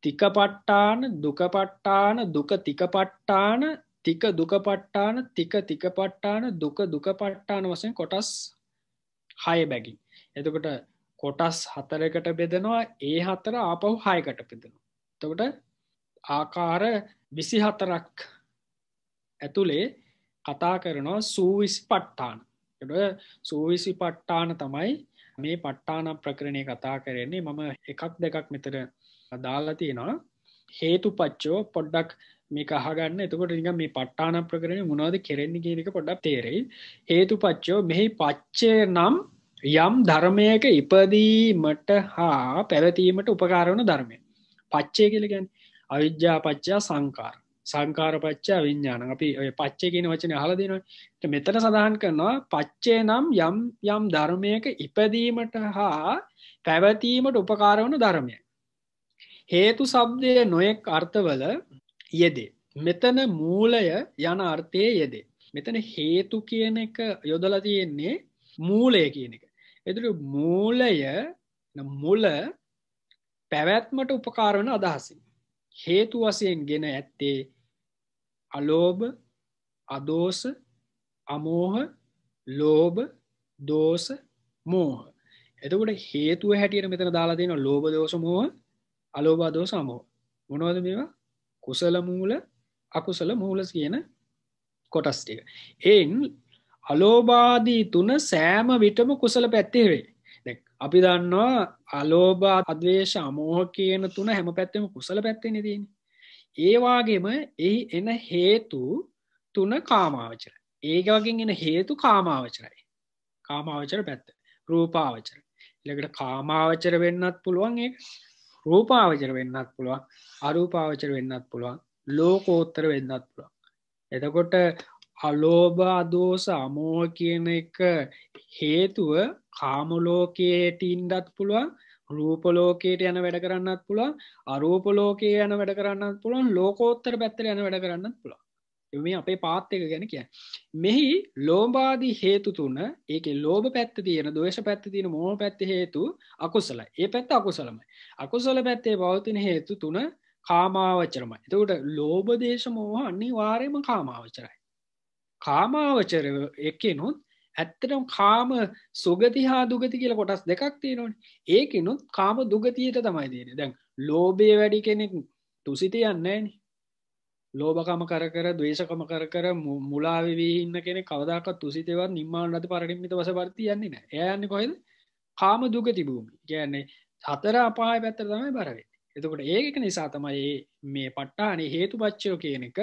තිකපට්ටාන දුකපට්ටාන දුක තිකපට්ටාන තික දුකපට්ටාන තික තිකපට්ටාන දුක දුකපට්ටාන වශයෙන් කොටස් හය බැගින්. එතකොට කොටස් හතරකට බෙදෙනවා ඒ හතර ආපහු හයකට බෙදෙනවා. එතකොට ආකාර 24ක් ඇතුලේ කතා කරනවා සූවිසිපට්ඨාන. එතකොට සූවිසිපට්ඨාන තමයි මේ ප ဋ ාණ ප්‍රකරණය කතා කරන්නේ මම එකක් දෙකක් මෙතන දාලා තියෙනවා හේතුපච්චෝ පොඩ්ඩක් මේක අහගන්න එතකොට නිකන් මේ ප ဋ ාණ ප්‍රකරණය මොනවද කරන්නේ කියන එක පොඩ්ඩක් තේරෙයි හේතුපච්චෝ මෙහි පච්චේ නම් යම් ධර්මයක ඉපදීමට හා පැවතීමට උපකාර වන ධර්මය. පච්චය කියලා කියන්නේ අවිජ්ජා පච්චය සංකාර. සංකාර පච්චය විඥාන. අපි ඔය පච්චය කියන වචනේ අහලා දෙනවනේ. මෙතන සඳහන් කරනවා පච්චේ නම් යම් යම් ධර්මයක ඉපදීමට හා පැවතීමට උපකාර වන ධර්මය. හේතු shabdයේ නොඑක් අර්ථවල යෙදේ. මෙතන මූලය යන අර්ථයේ යෙදේ. මෙතන හේතු කියන එක යොදලා තියෙන්නේ මූලය කියන එක. එදුළු මූලය මුල පැවැත්මට උපකාර වන අදහසින්. හේතු වසයෙන් ගෙන ඇත්තේ අලෝභ අදෝස අමෝහ ලෝභ දෝස මෝහ. එතකොට හේතුව හැටියට මෙතන දාලා දෙන ලෝභ දෝස මෝහ අලෝභ අදෝස අමෝහ. මොනවද මේවා? කුසල මූල අකුසල මූල කියන කොටස් ටික. එයින් අලෝබාදී තුන සෑම විටම කුසල පැත්තේ වේ. අපි දන්නවා අලෝභ අද්වේශ අමෝහ කියන තුන හැම පැත්තෙම කුසල පැත්තෙනේ තියෙන්නේ. ඒ වගේම එහි එන හේතු තුන කාමාවචර. ඒක වගේ එන හේතු කාමාවචරයි. කාමාවචර පැත්ත. රූපාවචර. ඊළඟට කාමාවචර වෙන්නත් පුළුවන් ඒක. රූපාවචර වෙන්නත් පුළුවන්. අරූපාවචර වෙන්නත් පුළුවන්. ලෝකෝත්තර වෙන්නත් පුළුවන්. එතකොට අලෝභා දෝස අමෝහ කියන එක හේතුව කාම ලෝකයට ඉන්නත් පුළුවන් රූප ලෝකයට යන වැඩ කරන්නත් පුළුවන් අරූප ලෝකයේ යන වැඩ කරන්නත් පුළුවන් ලෝකෝත්තර පැත්තට යන වැඩ කරන්නත් පුළුවන් මේ අපේ පාත් එක ගැන කිය මෙහි ලෝබාදී හේතු තුන ඒක ලෝබ පැත්ත තියෙන දවේශ පැත්ත තියෙන මෝහ පැත්ත හේතු අකුසල ඒ පැත්ත අකුසලමයි අකුසල පැත්තේ බෞතින හේතු තුන කාමාවචරමයි එතකට ලෝබදේශ මෝහ අනිවාර්යම කාමාවචරයි කාමාවචර එකනුත් ඇත්තටම කාම සුගති හා දුගති කියලා කොටස් දෙකක් තියෙනවනේ. ඒකිනුත් කාම දුගතියට තමයි තියෙන්නේ. දැන් ලෝභය වැඩි කෙනෙක් තුසිත යන්නේ නැහනේ. ලෝභකම කර කර, ද්වේෂකම කර කර මුලා වෙවි ඉන්න කෙනෙක් කවදාකවත් තුසිතේවත් නිම්මාන නැති පරිණිම්මිත වශපර්ති යන්නේ නැහැ. එයා යන්නේ කොහෙද? කාම දුගති භූමිය. කියන්නේ හතර අපාය පැත්තට තමයි බර වෙන්නේ. එතකොට ඒක නිසා තමයි මේ ප ဋ ාණේ හේතුපච්චය කියන එක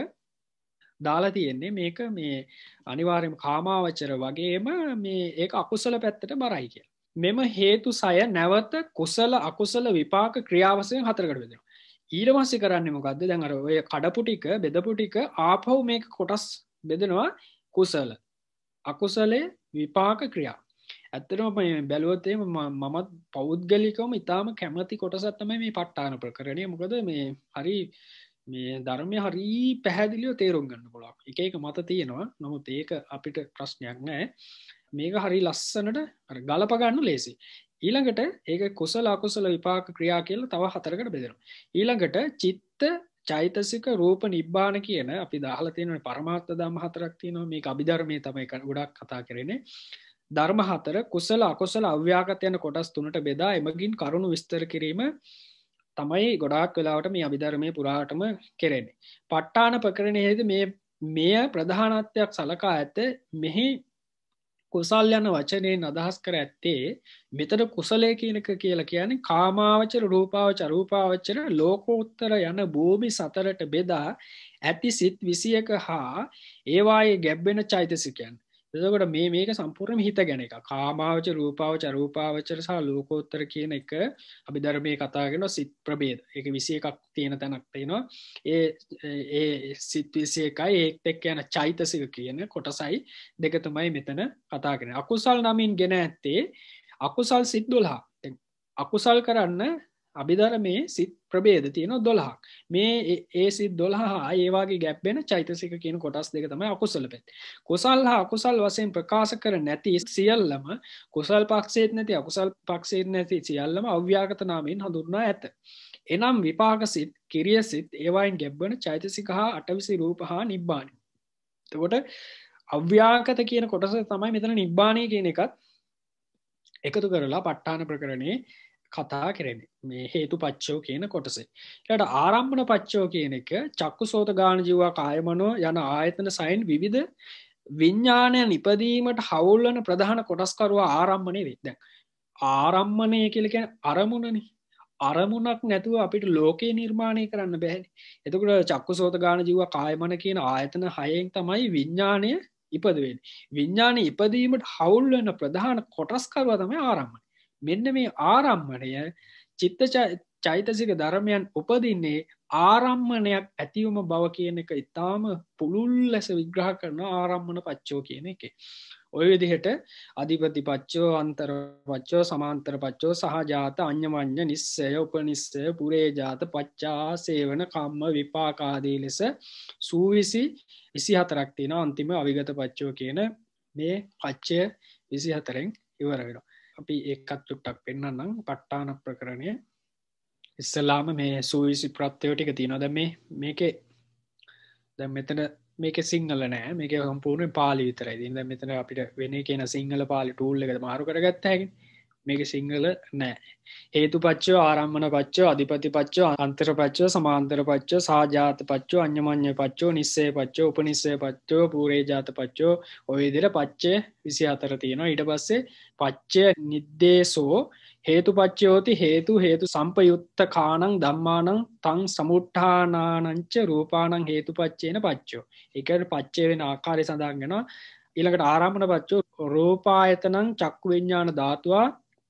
දාලා තියෙන්නේ මේක මේ අනිවාර්යම කාමාවචර වගේම මේ ඒක අකුසල පැත්තට බරයි කියලා. මෙම හේතු සය නැවත කුසල අකුසල විපාක ක්‍රියාවසයෙන් හතරකට බෙදෙනවා. ඊට පස්සේ කරන්නේ මොකද්ද? දැන් අර ඔය කඩපු ටික බෙදපු ටික ආපහු මේක කොටස් බෙදෙනවා කුසල අකුසලේ විපාක ක්‍රියා. ඇත්තටම මේ බැලුවොත් එහෙම මමත් පෞද්ගලිකවම ඊටාම කැමති කොටසක් තමයි මේ ප ဋ ාණ ප්‍රකරණය. මොකද මේ හරි මේ ධර්මය හරි පැහැදිලිව තේරුම් ගන්න පුළුවන් එක එක මත තියෙනවා නමුත් ඒක අපිට ප්‍රශ්නයක් නෑ මේක හරි ලස්සනට ගලපගන්න ලේසි ඊළඟට ඒක කුසල අකුසල විපාක ක්‍රියා කියලා තව හතරකට බෙදෙනවා ඊළඟට චිත්ත චෛතසික රූප නිබ්බාන කියන අපි දාහලා තියෙන පරමාර්ථ ධර්ම හතරක් තියෙනවා මේක අභිධර්මයේ තමයි ගොඩක් කතා කරන්නේ ධර්ම හතර කුසල අකුසල අව්‍යාගත යන කොටස් තුනට බෙදා එමගින් කරුණු විස්තර කිරීම තමයි ගොඩාක් වෙලාවට මේ අභිධර්මය පුරාටම කෙරෙන්නේ. පට්ටාන ප්‍රකරණයේද මේ මෙය ප්‍රධානත්වයක් සලකා ඇත මෙහි කුසල් යන වචනයෙන් අදහස් කර ඇත්තේ මෙතන කුසලය කියනක කියලා කියන්නේ කාමාවචර රූපාවචර රූපාවචර ලෝකෝත්තර යන භූමි සතරට බෙදා ඇති සිත් 21 හා ඒවායේ ගැබ්බෙන චෛතසිකයන් එතකොට මේ මේක සම්පූර්ණ හිත ගැන එක කාමාවච රූපාවච රූපාවචර සහ ලෝකෝත්තර කියන එක අපි ධර්මය කතාගෙන සිත් ප්‍රබේද එක විසි එකක් තියෙන තැනක් තියෙනවා ඒ ඒ සිත්විසි එකයි ඒත් එක්ක යන චෛතසික කියන කොටසයි දෙක තමයි මෙතන කතාගෙන අකුසල් නමින් ගෙන ඇත්තේ අකුසල් සිද්දුල්හා අකුසල් කරන්න අභිධර්මයේ සිත් ප්‍රභේද තියෙනවා 12ක්. මේ ඒ සිත් 12 ඒ වගේ ගැප් වෙන චෛතසික කියන කොටස් දෙක තමයි අකුසල පැත්ත. කුසල් හා අකුසල් වශයෙන් ප්‍රකාශ කර නැති සියල්ලම කුසල් පක්ෂයේත් නැති අකුසල් පක්ෂයේත් නැති සියල්ලම අව්‍යාකට නාමයෙන් හඳුන්වා ඇත. එනම් විපාක සිත්, කිරිය සිත්, ඒවායින් ගැප් වෙන චෛතසික හා අටවිසි රූප හා නිබ්බාණි. එතකොට අව්‍යාකට කියන කොටස තමයි මෙතන නිබ්බාණි කියන එකත් එකතු කරලා ප ဋ ාණ ප්‍රකරණේ කතා කරන්නේ මේ හේතු පච්චෝ කියන කොටසේ. ට ආරම්භන පච්චෝ කියන එක චක්කු සෝත ගාන ජීවා කායමනෝ යන ආයතන සයින් විවිධ විඤ්ඥානය නිපදීමට හවුල්ලන ප්‍රධාන කොටස්කරවා ආරම්මණය වෙත්ද. ආරම්මණය කලික අරමුණන අරමුණක් නැතුව අපිට ලෝකයේ නිර්මාණය කරන්න බැහැ. එතකට චක්කු සෝත ගාන ජීව කායමන කියන ආයතන හයෙන් තමයි විඤ්ඥානය ඉපදවෙන්. විඤ්ඥාන ඉපදීමට හවුල්ලන ප්‍රධාන කොටස්කරවා තමයි ආරම්මණය. මෙන්න මේ ආරම්මණය චිත්ත චෛතසික ධර්මයන් උපදින්නේ ආරම්මණයක් ඇතිවම බව කියන එක ඉතාම පුළුල් ලැස විග්‍රහ කරන ආරම්මණ පච්චෝ කියන එක. ඔය විදිහට අධිපති පච්චෝ අන්තර පච්චෝ සමාන්තර පච්චෝ සහජාත අන්‍යමං්්‍ය නිස්සය උපනිස්සය පුරේ ජාත පච්චා සේවන කම්ම විපාකාදී ලෙස සූවිසි විසි හතරක්තින අන්තිම අවිගත පච්චෝ කියන මේ පච්චය විසි හතරෙන් ඉවර වෙනවා. අපි ඒකත් චුට්ටක් පෙන්න්නම් පට්ටාන ප්‍රකරණය ඉස්සලාම මේ සූවිසි ප්‍රත්්‍යයෝටික තියනොද මේ මේක දැ මෙතන මේක සිංහල නෑ මේක හම්පූර්ණ පාලි විතරයි දිද මෙතන අපිට වෙන කියන සිංහල පාලි ටූල්ල එක මාරු කරගත්ත හැකි මේක සිංහල නෑ හේතු පච්චෝ ආරම්මන පච්චෝ අධිපති පච්චෝ අන්තර පච්චෝ සමාන්තර පච්චෝ සාජාත පච්චෝ අන්‍යමං්‍ය පච්චෝ නිස්සේ පච්චෝ උපනිස්සය පච්චෝ පූරේ ජාත පච්චෝ ඔයදිර පච්චය විසි අතර තියෙනවා ඊට පස්සේ පච්චය නිද්දේසෝ හේතු පච්චයෝති හේතු හේතු සම්පයුත්ත කානං දම්මානං තං සමුට්ඨානානංච රූපානං හේතු පච්චේන පච්චෝ එකට පච්චය වෙන ආකාරය සඳහන්ගෙනවා ඊළඟට ආරම්මණ පච්චෝ රූපායතනං චක්කු විඤ්ඥාන ධාතුවා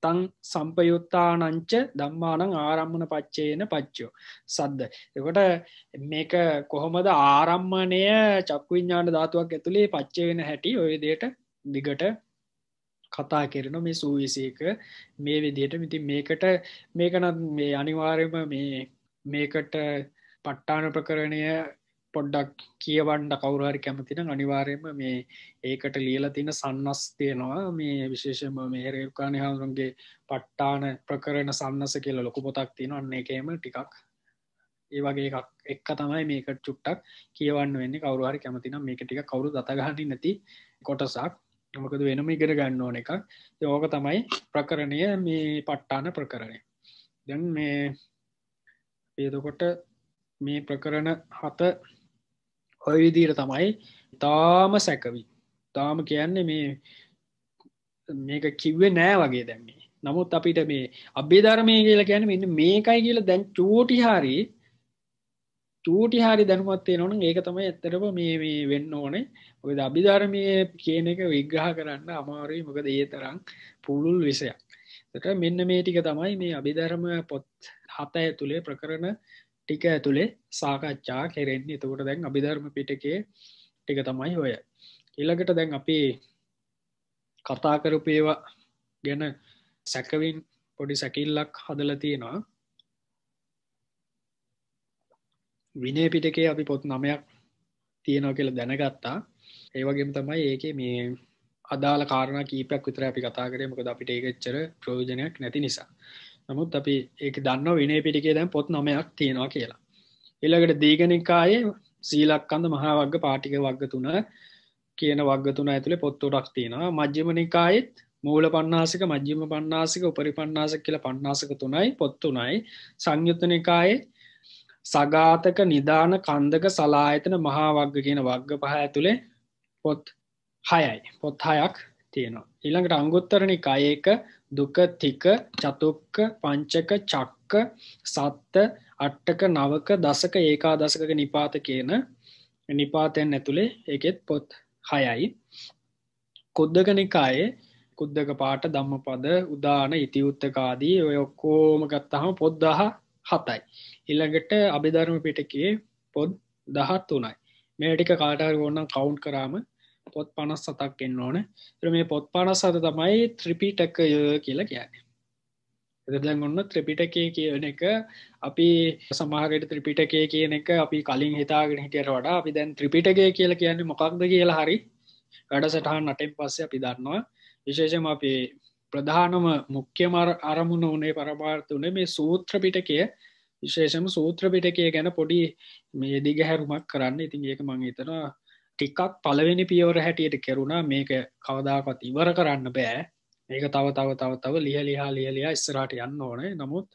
තං සම්පයුත්තානංච දම්මානං ආරම්මන පච්චයන පච්චෝ සද්ද. එකොට මේක කොහොමද ආරම්මණය චක්විඤ්ඥාට ධාතුවක් ඇතුළේ පච්ච වෙන හැටි ඔයදයට දිගට කතා කරන මේ සූවිසයක මේ විදියට මිති මේකට මේකනත් මේ අනිවාර්යම මේ මේකට පට්ටාන ප්‍රකරණය පොඩ්ඩක් කියවන්ඩ කවුරහරි කැමතින අනිවාරයම මේ ඒකට ලියල තින සන්නස් තියෙනවා මේ විශේෂම මේරකාණය හාරුන්ගේ පට්ටාන ප්‍රකරණ සන්නස කියල ලොකු පොතක් තියෙන අන්නේ එකම ටිකක් ඒ වගේ එකක් එක්ක තමයි මේකට චුට්ටක් කියවන්න වෙන්නේ කවරුහරි කැමතින මේක ටික කවරු දතගහටි නැති කොටසක් මොකද වෙනම ඉගෙන ගන්න ඕන එක යෝක තමයි ප්‍රකරණය මේ පට්ටාන ප්‍රකරණය දැන් මේ පේදකොට මේ ප්‍රකරණ හත ඔය විදිර තමයි තාම සැකවි තාම කියන්නේ මේ මේක කිව්වේ නෑ වගේ දැන්නේ නමුත් අපිට මේ අභ්‍යධර්මය කියලා ගැන මෙන්න මේකයි කියල දැන් චූටි හාරි චූටි හාරි දැනුමත්තේ නොන ඒක තමයි ඇත්තරම මේ මේ වෙන්න ඕනේ ඔය අභිධර්මය කියන එක විග්‍රහ කරන්න අමාරුයි මොකද ඒ තරම් පුළුල් විසයක් ට මෙන්න මේ ටික තමයි මේ අභිධර්ම පොත් හතය තුළේ ප්‍රකරණ ටික ඇතුළේ සාකච්ඡා කෙරෙන්නේ එතකොට දැන් අභිධර්ම පිටකේ ටික තමයි ඔය ඊළඟට දැන් අපි කතා කරපේවා ගැන සැකවින් පොඩි සැකිල්ලක් හදල තියෙනවා විනය පිටකේ අපි පොත් නමයක් තියෙනව කියලා දැනගත්තා ඒවගේම තමයි ඒක මේ අදාළ කාරණ කීපයක් විතර අපි කතා කරේ මොකද අපිට ඒකච්චර ප්‍රයෝජනයක් නැති නිසා නමුත් අපි ඒක දන්න විනේ පිටිකේ දැන් පොත් නොමයක් තියෙනවා කියලා. ඊළඟට දීඝනිකායේ සීලක්කන්ද මහා වග්ග පාටික වග්ග තුන කියන වග්ග තුන ඇතුලේ පොත් උඩක් තියෙනවා. මජ්ක්‍ධිම නිකායෙත් මූල පණ්ණාසික මජ්ක්‍ධිම පණ්ණාසික උපරි පණ්ණාසික කියලා පණ්ණාසික තුනයි පොත් තුනයි. සංයුත්ත නිකායේ සගාතක නිදාන කන්දක සලායතන මහා වග්ග කියන වග්ග පහ ඇතුළේ පොත් හයයි පොත් හයක් තියෙනවා. ඊළඟට අංගුත්තර නිකායේක දුක තික චතුක්ක පංචක චක්ක සත්ත අට්ටක නවක දසක ඒකා දසකක නිපාත කියන නිපාතයන් ඇතුළේ ඒකෙත් පොත් හයයි. කොද්දක නිකායේ කුද්දක පාට ධම්මපද උදාන ඉතිවුත්තකාදී ඔය ඔක්කෝම ගත්තහම පොත් දහ හතයි. ඉළඟට අභිධර්ම පිටකේ පොත් දහත් වනයි. මේ ටික කාටහර ඕන්නම් කවුන්් කරාම පොත් පනස් සතක් එන්න ඕන මේ පොත් පනස් සත තමයි ත්‍රිපිටක කියලා කියන්නේ එදදැන් ඔන්න ත්‍රිපිටකය කියන එක අපි සමහරයට ත්‍රිපිටකය කියන එක අපි කලින් හිතාගෙන හිටියට වඩා අපි දැන් ත්‍රිපිටකය කියලා කියන්නේ මොකක්ද කියලා හරි වැඩසටහන් අටෙන් පස්සේ අපි දන්නවා විශේෂම අපි ප්‍රධානම මුඛ්‍යම අරමුණ උනේ පරමාර්ථ උනේ මේ සූත්‍ර පිටකය විශේෂම සූත්‍ර පිටකය ගැන පොඩි මේ දිගහැරුමක් කරන්න ඉතින් ඒක මං හිතනවා ටිකක් පළවෙනි පියවර හැටියට කෙරුණා මේක කවදාකවත් ඉවර කරන්න බෑ මේක තව තව තව තව ලියලිහා ලියලියා ඉස්සරහට යන්න ඕනේ නමුත්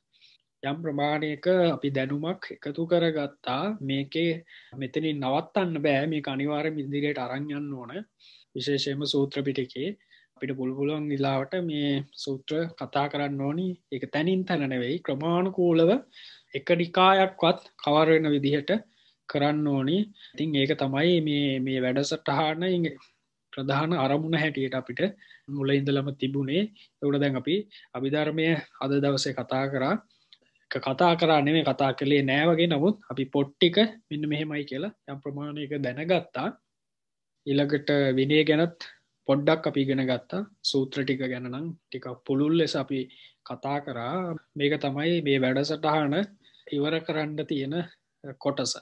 යම් ප්‍රමාණයක අපි දැනුමක් එකතු කරගත්තා මේකේ මෙතනින් නවත්තන්න බෑ මේ අනිවාර්ය මිදිරියට අරන් යන්න ඕන විශේෂයෙන්ම සූත්‍ර පිටකේ අපිට පුළුවන් නිලාවට මේ සූත්‍ර කතා කරන්න ඕනි ඒක තැනින් තැන නෙවෙයි ක්‍රමානුකූලව එක නිකායක්වත් කවර වෙන විදිහට කරන්න ඕනි ඉතින් ඒක තමයි මේ මේ වැඩසටහන ප්‍රධාන අරමුණ හැටියට අපිට මුල ඉඳලම තිබුණේ එවට දැන් අපි අභිධර්මය අද දවසේ කතා කරා කතා කරන්නේ මේ කතා කළේ නෑවගේ නමුත් අපි පොට්ටික මෙන්න මෙහෙමයි කියලා යම් ප්‍රමාණයක දැනගත්තා ඉළඟට විනය ගැනත් පොඩ්ඩක් අපි ගෙන ගත්තා සූත්‍ර ටික ගැනනම් ටිකක් පුළුල් ලෙස අපි කතා කරා මේක තමයි මේ වැඩසටහන ඉවර කරන්න තියෙන කොටස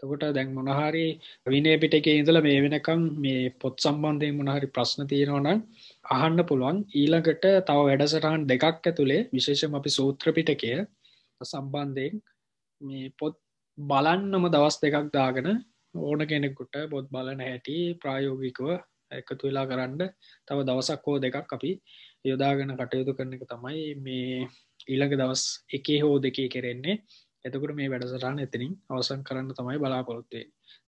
තකොට දැන් මොනහරි විනය පිටකේ ඉඳලා මේ වෙනකම් මේ පොත් සම්බන්ධයෙන් මොනහරි ප්‍රශ්න තියෙනවා නම් අහන්න පුළුවන් ඊළඟට තව වැඩසටහන් දෙකක් ඇතුලේ විශේෂම අපි සූත්‍ර පිටකය සම්බන්ධයෙන් මේ පොත් බලන්නම දවස් දෙකක් දාගෙන ඕන කෙනෙකුට පොත් බලන හැටි ප්‍රායෝගිකව එකතු වෙලා කරන්න තව දවසක් හෝ දෙකක් අපි යොදාගෙන කටයුතු කරන එක තමයි මේ ඊළඟ දවස් එකේ හෝ දෙකේ කෙරෙන්නේ එතකට මේ වැඩසටාන එතනින් අවසන් කරන්න තමයි බලාපොරොත්තේ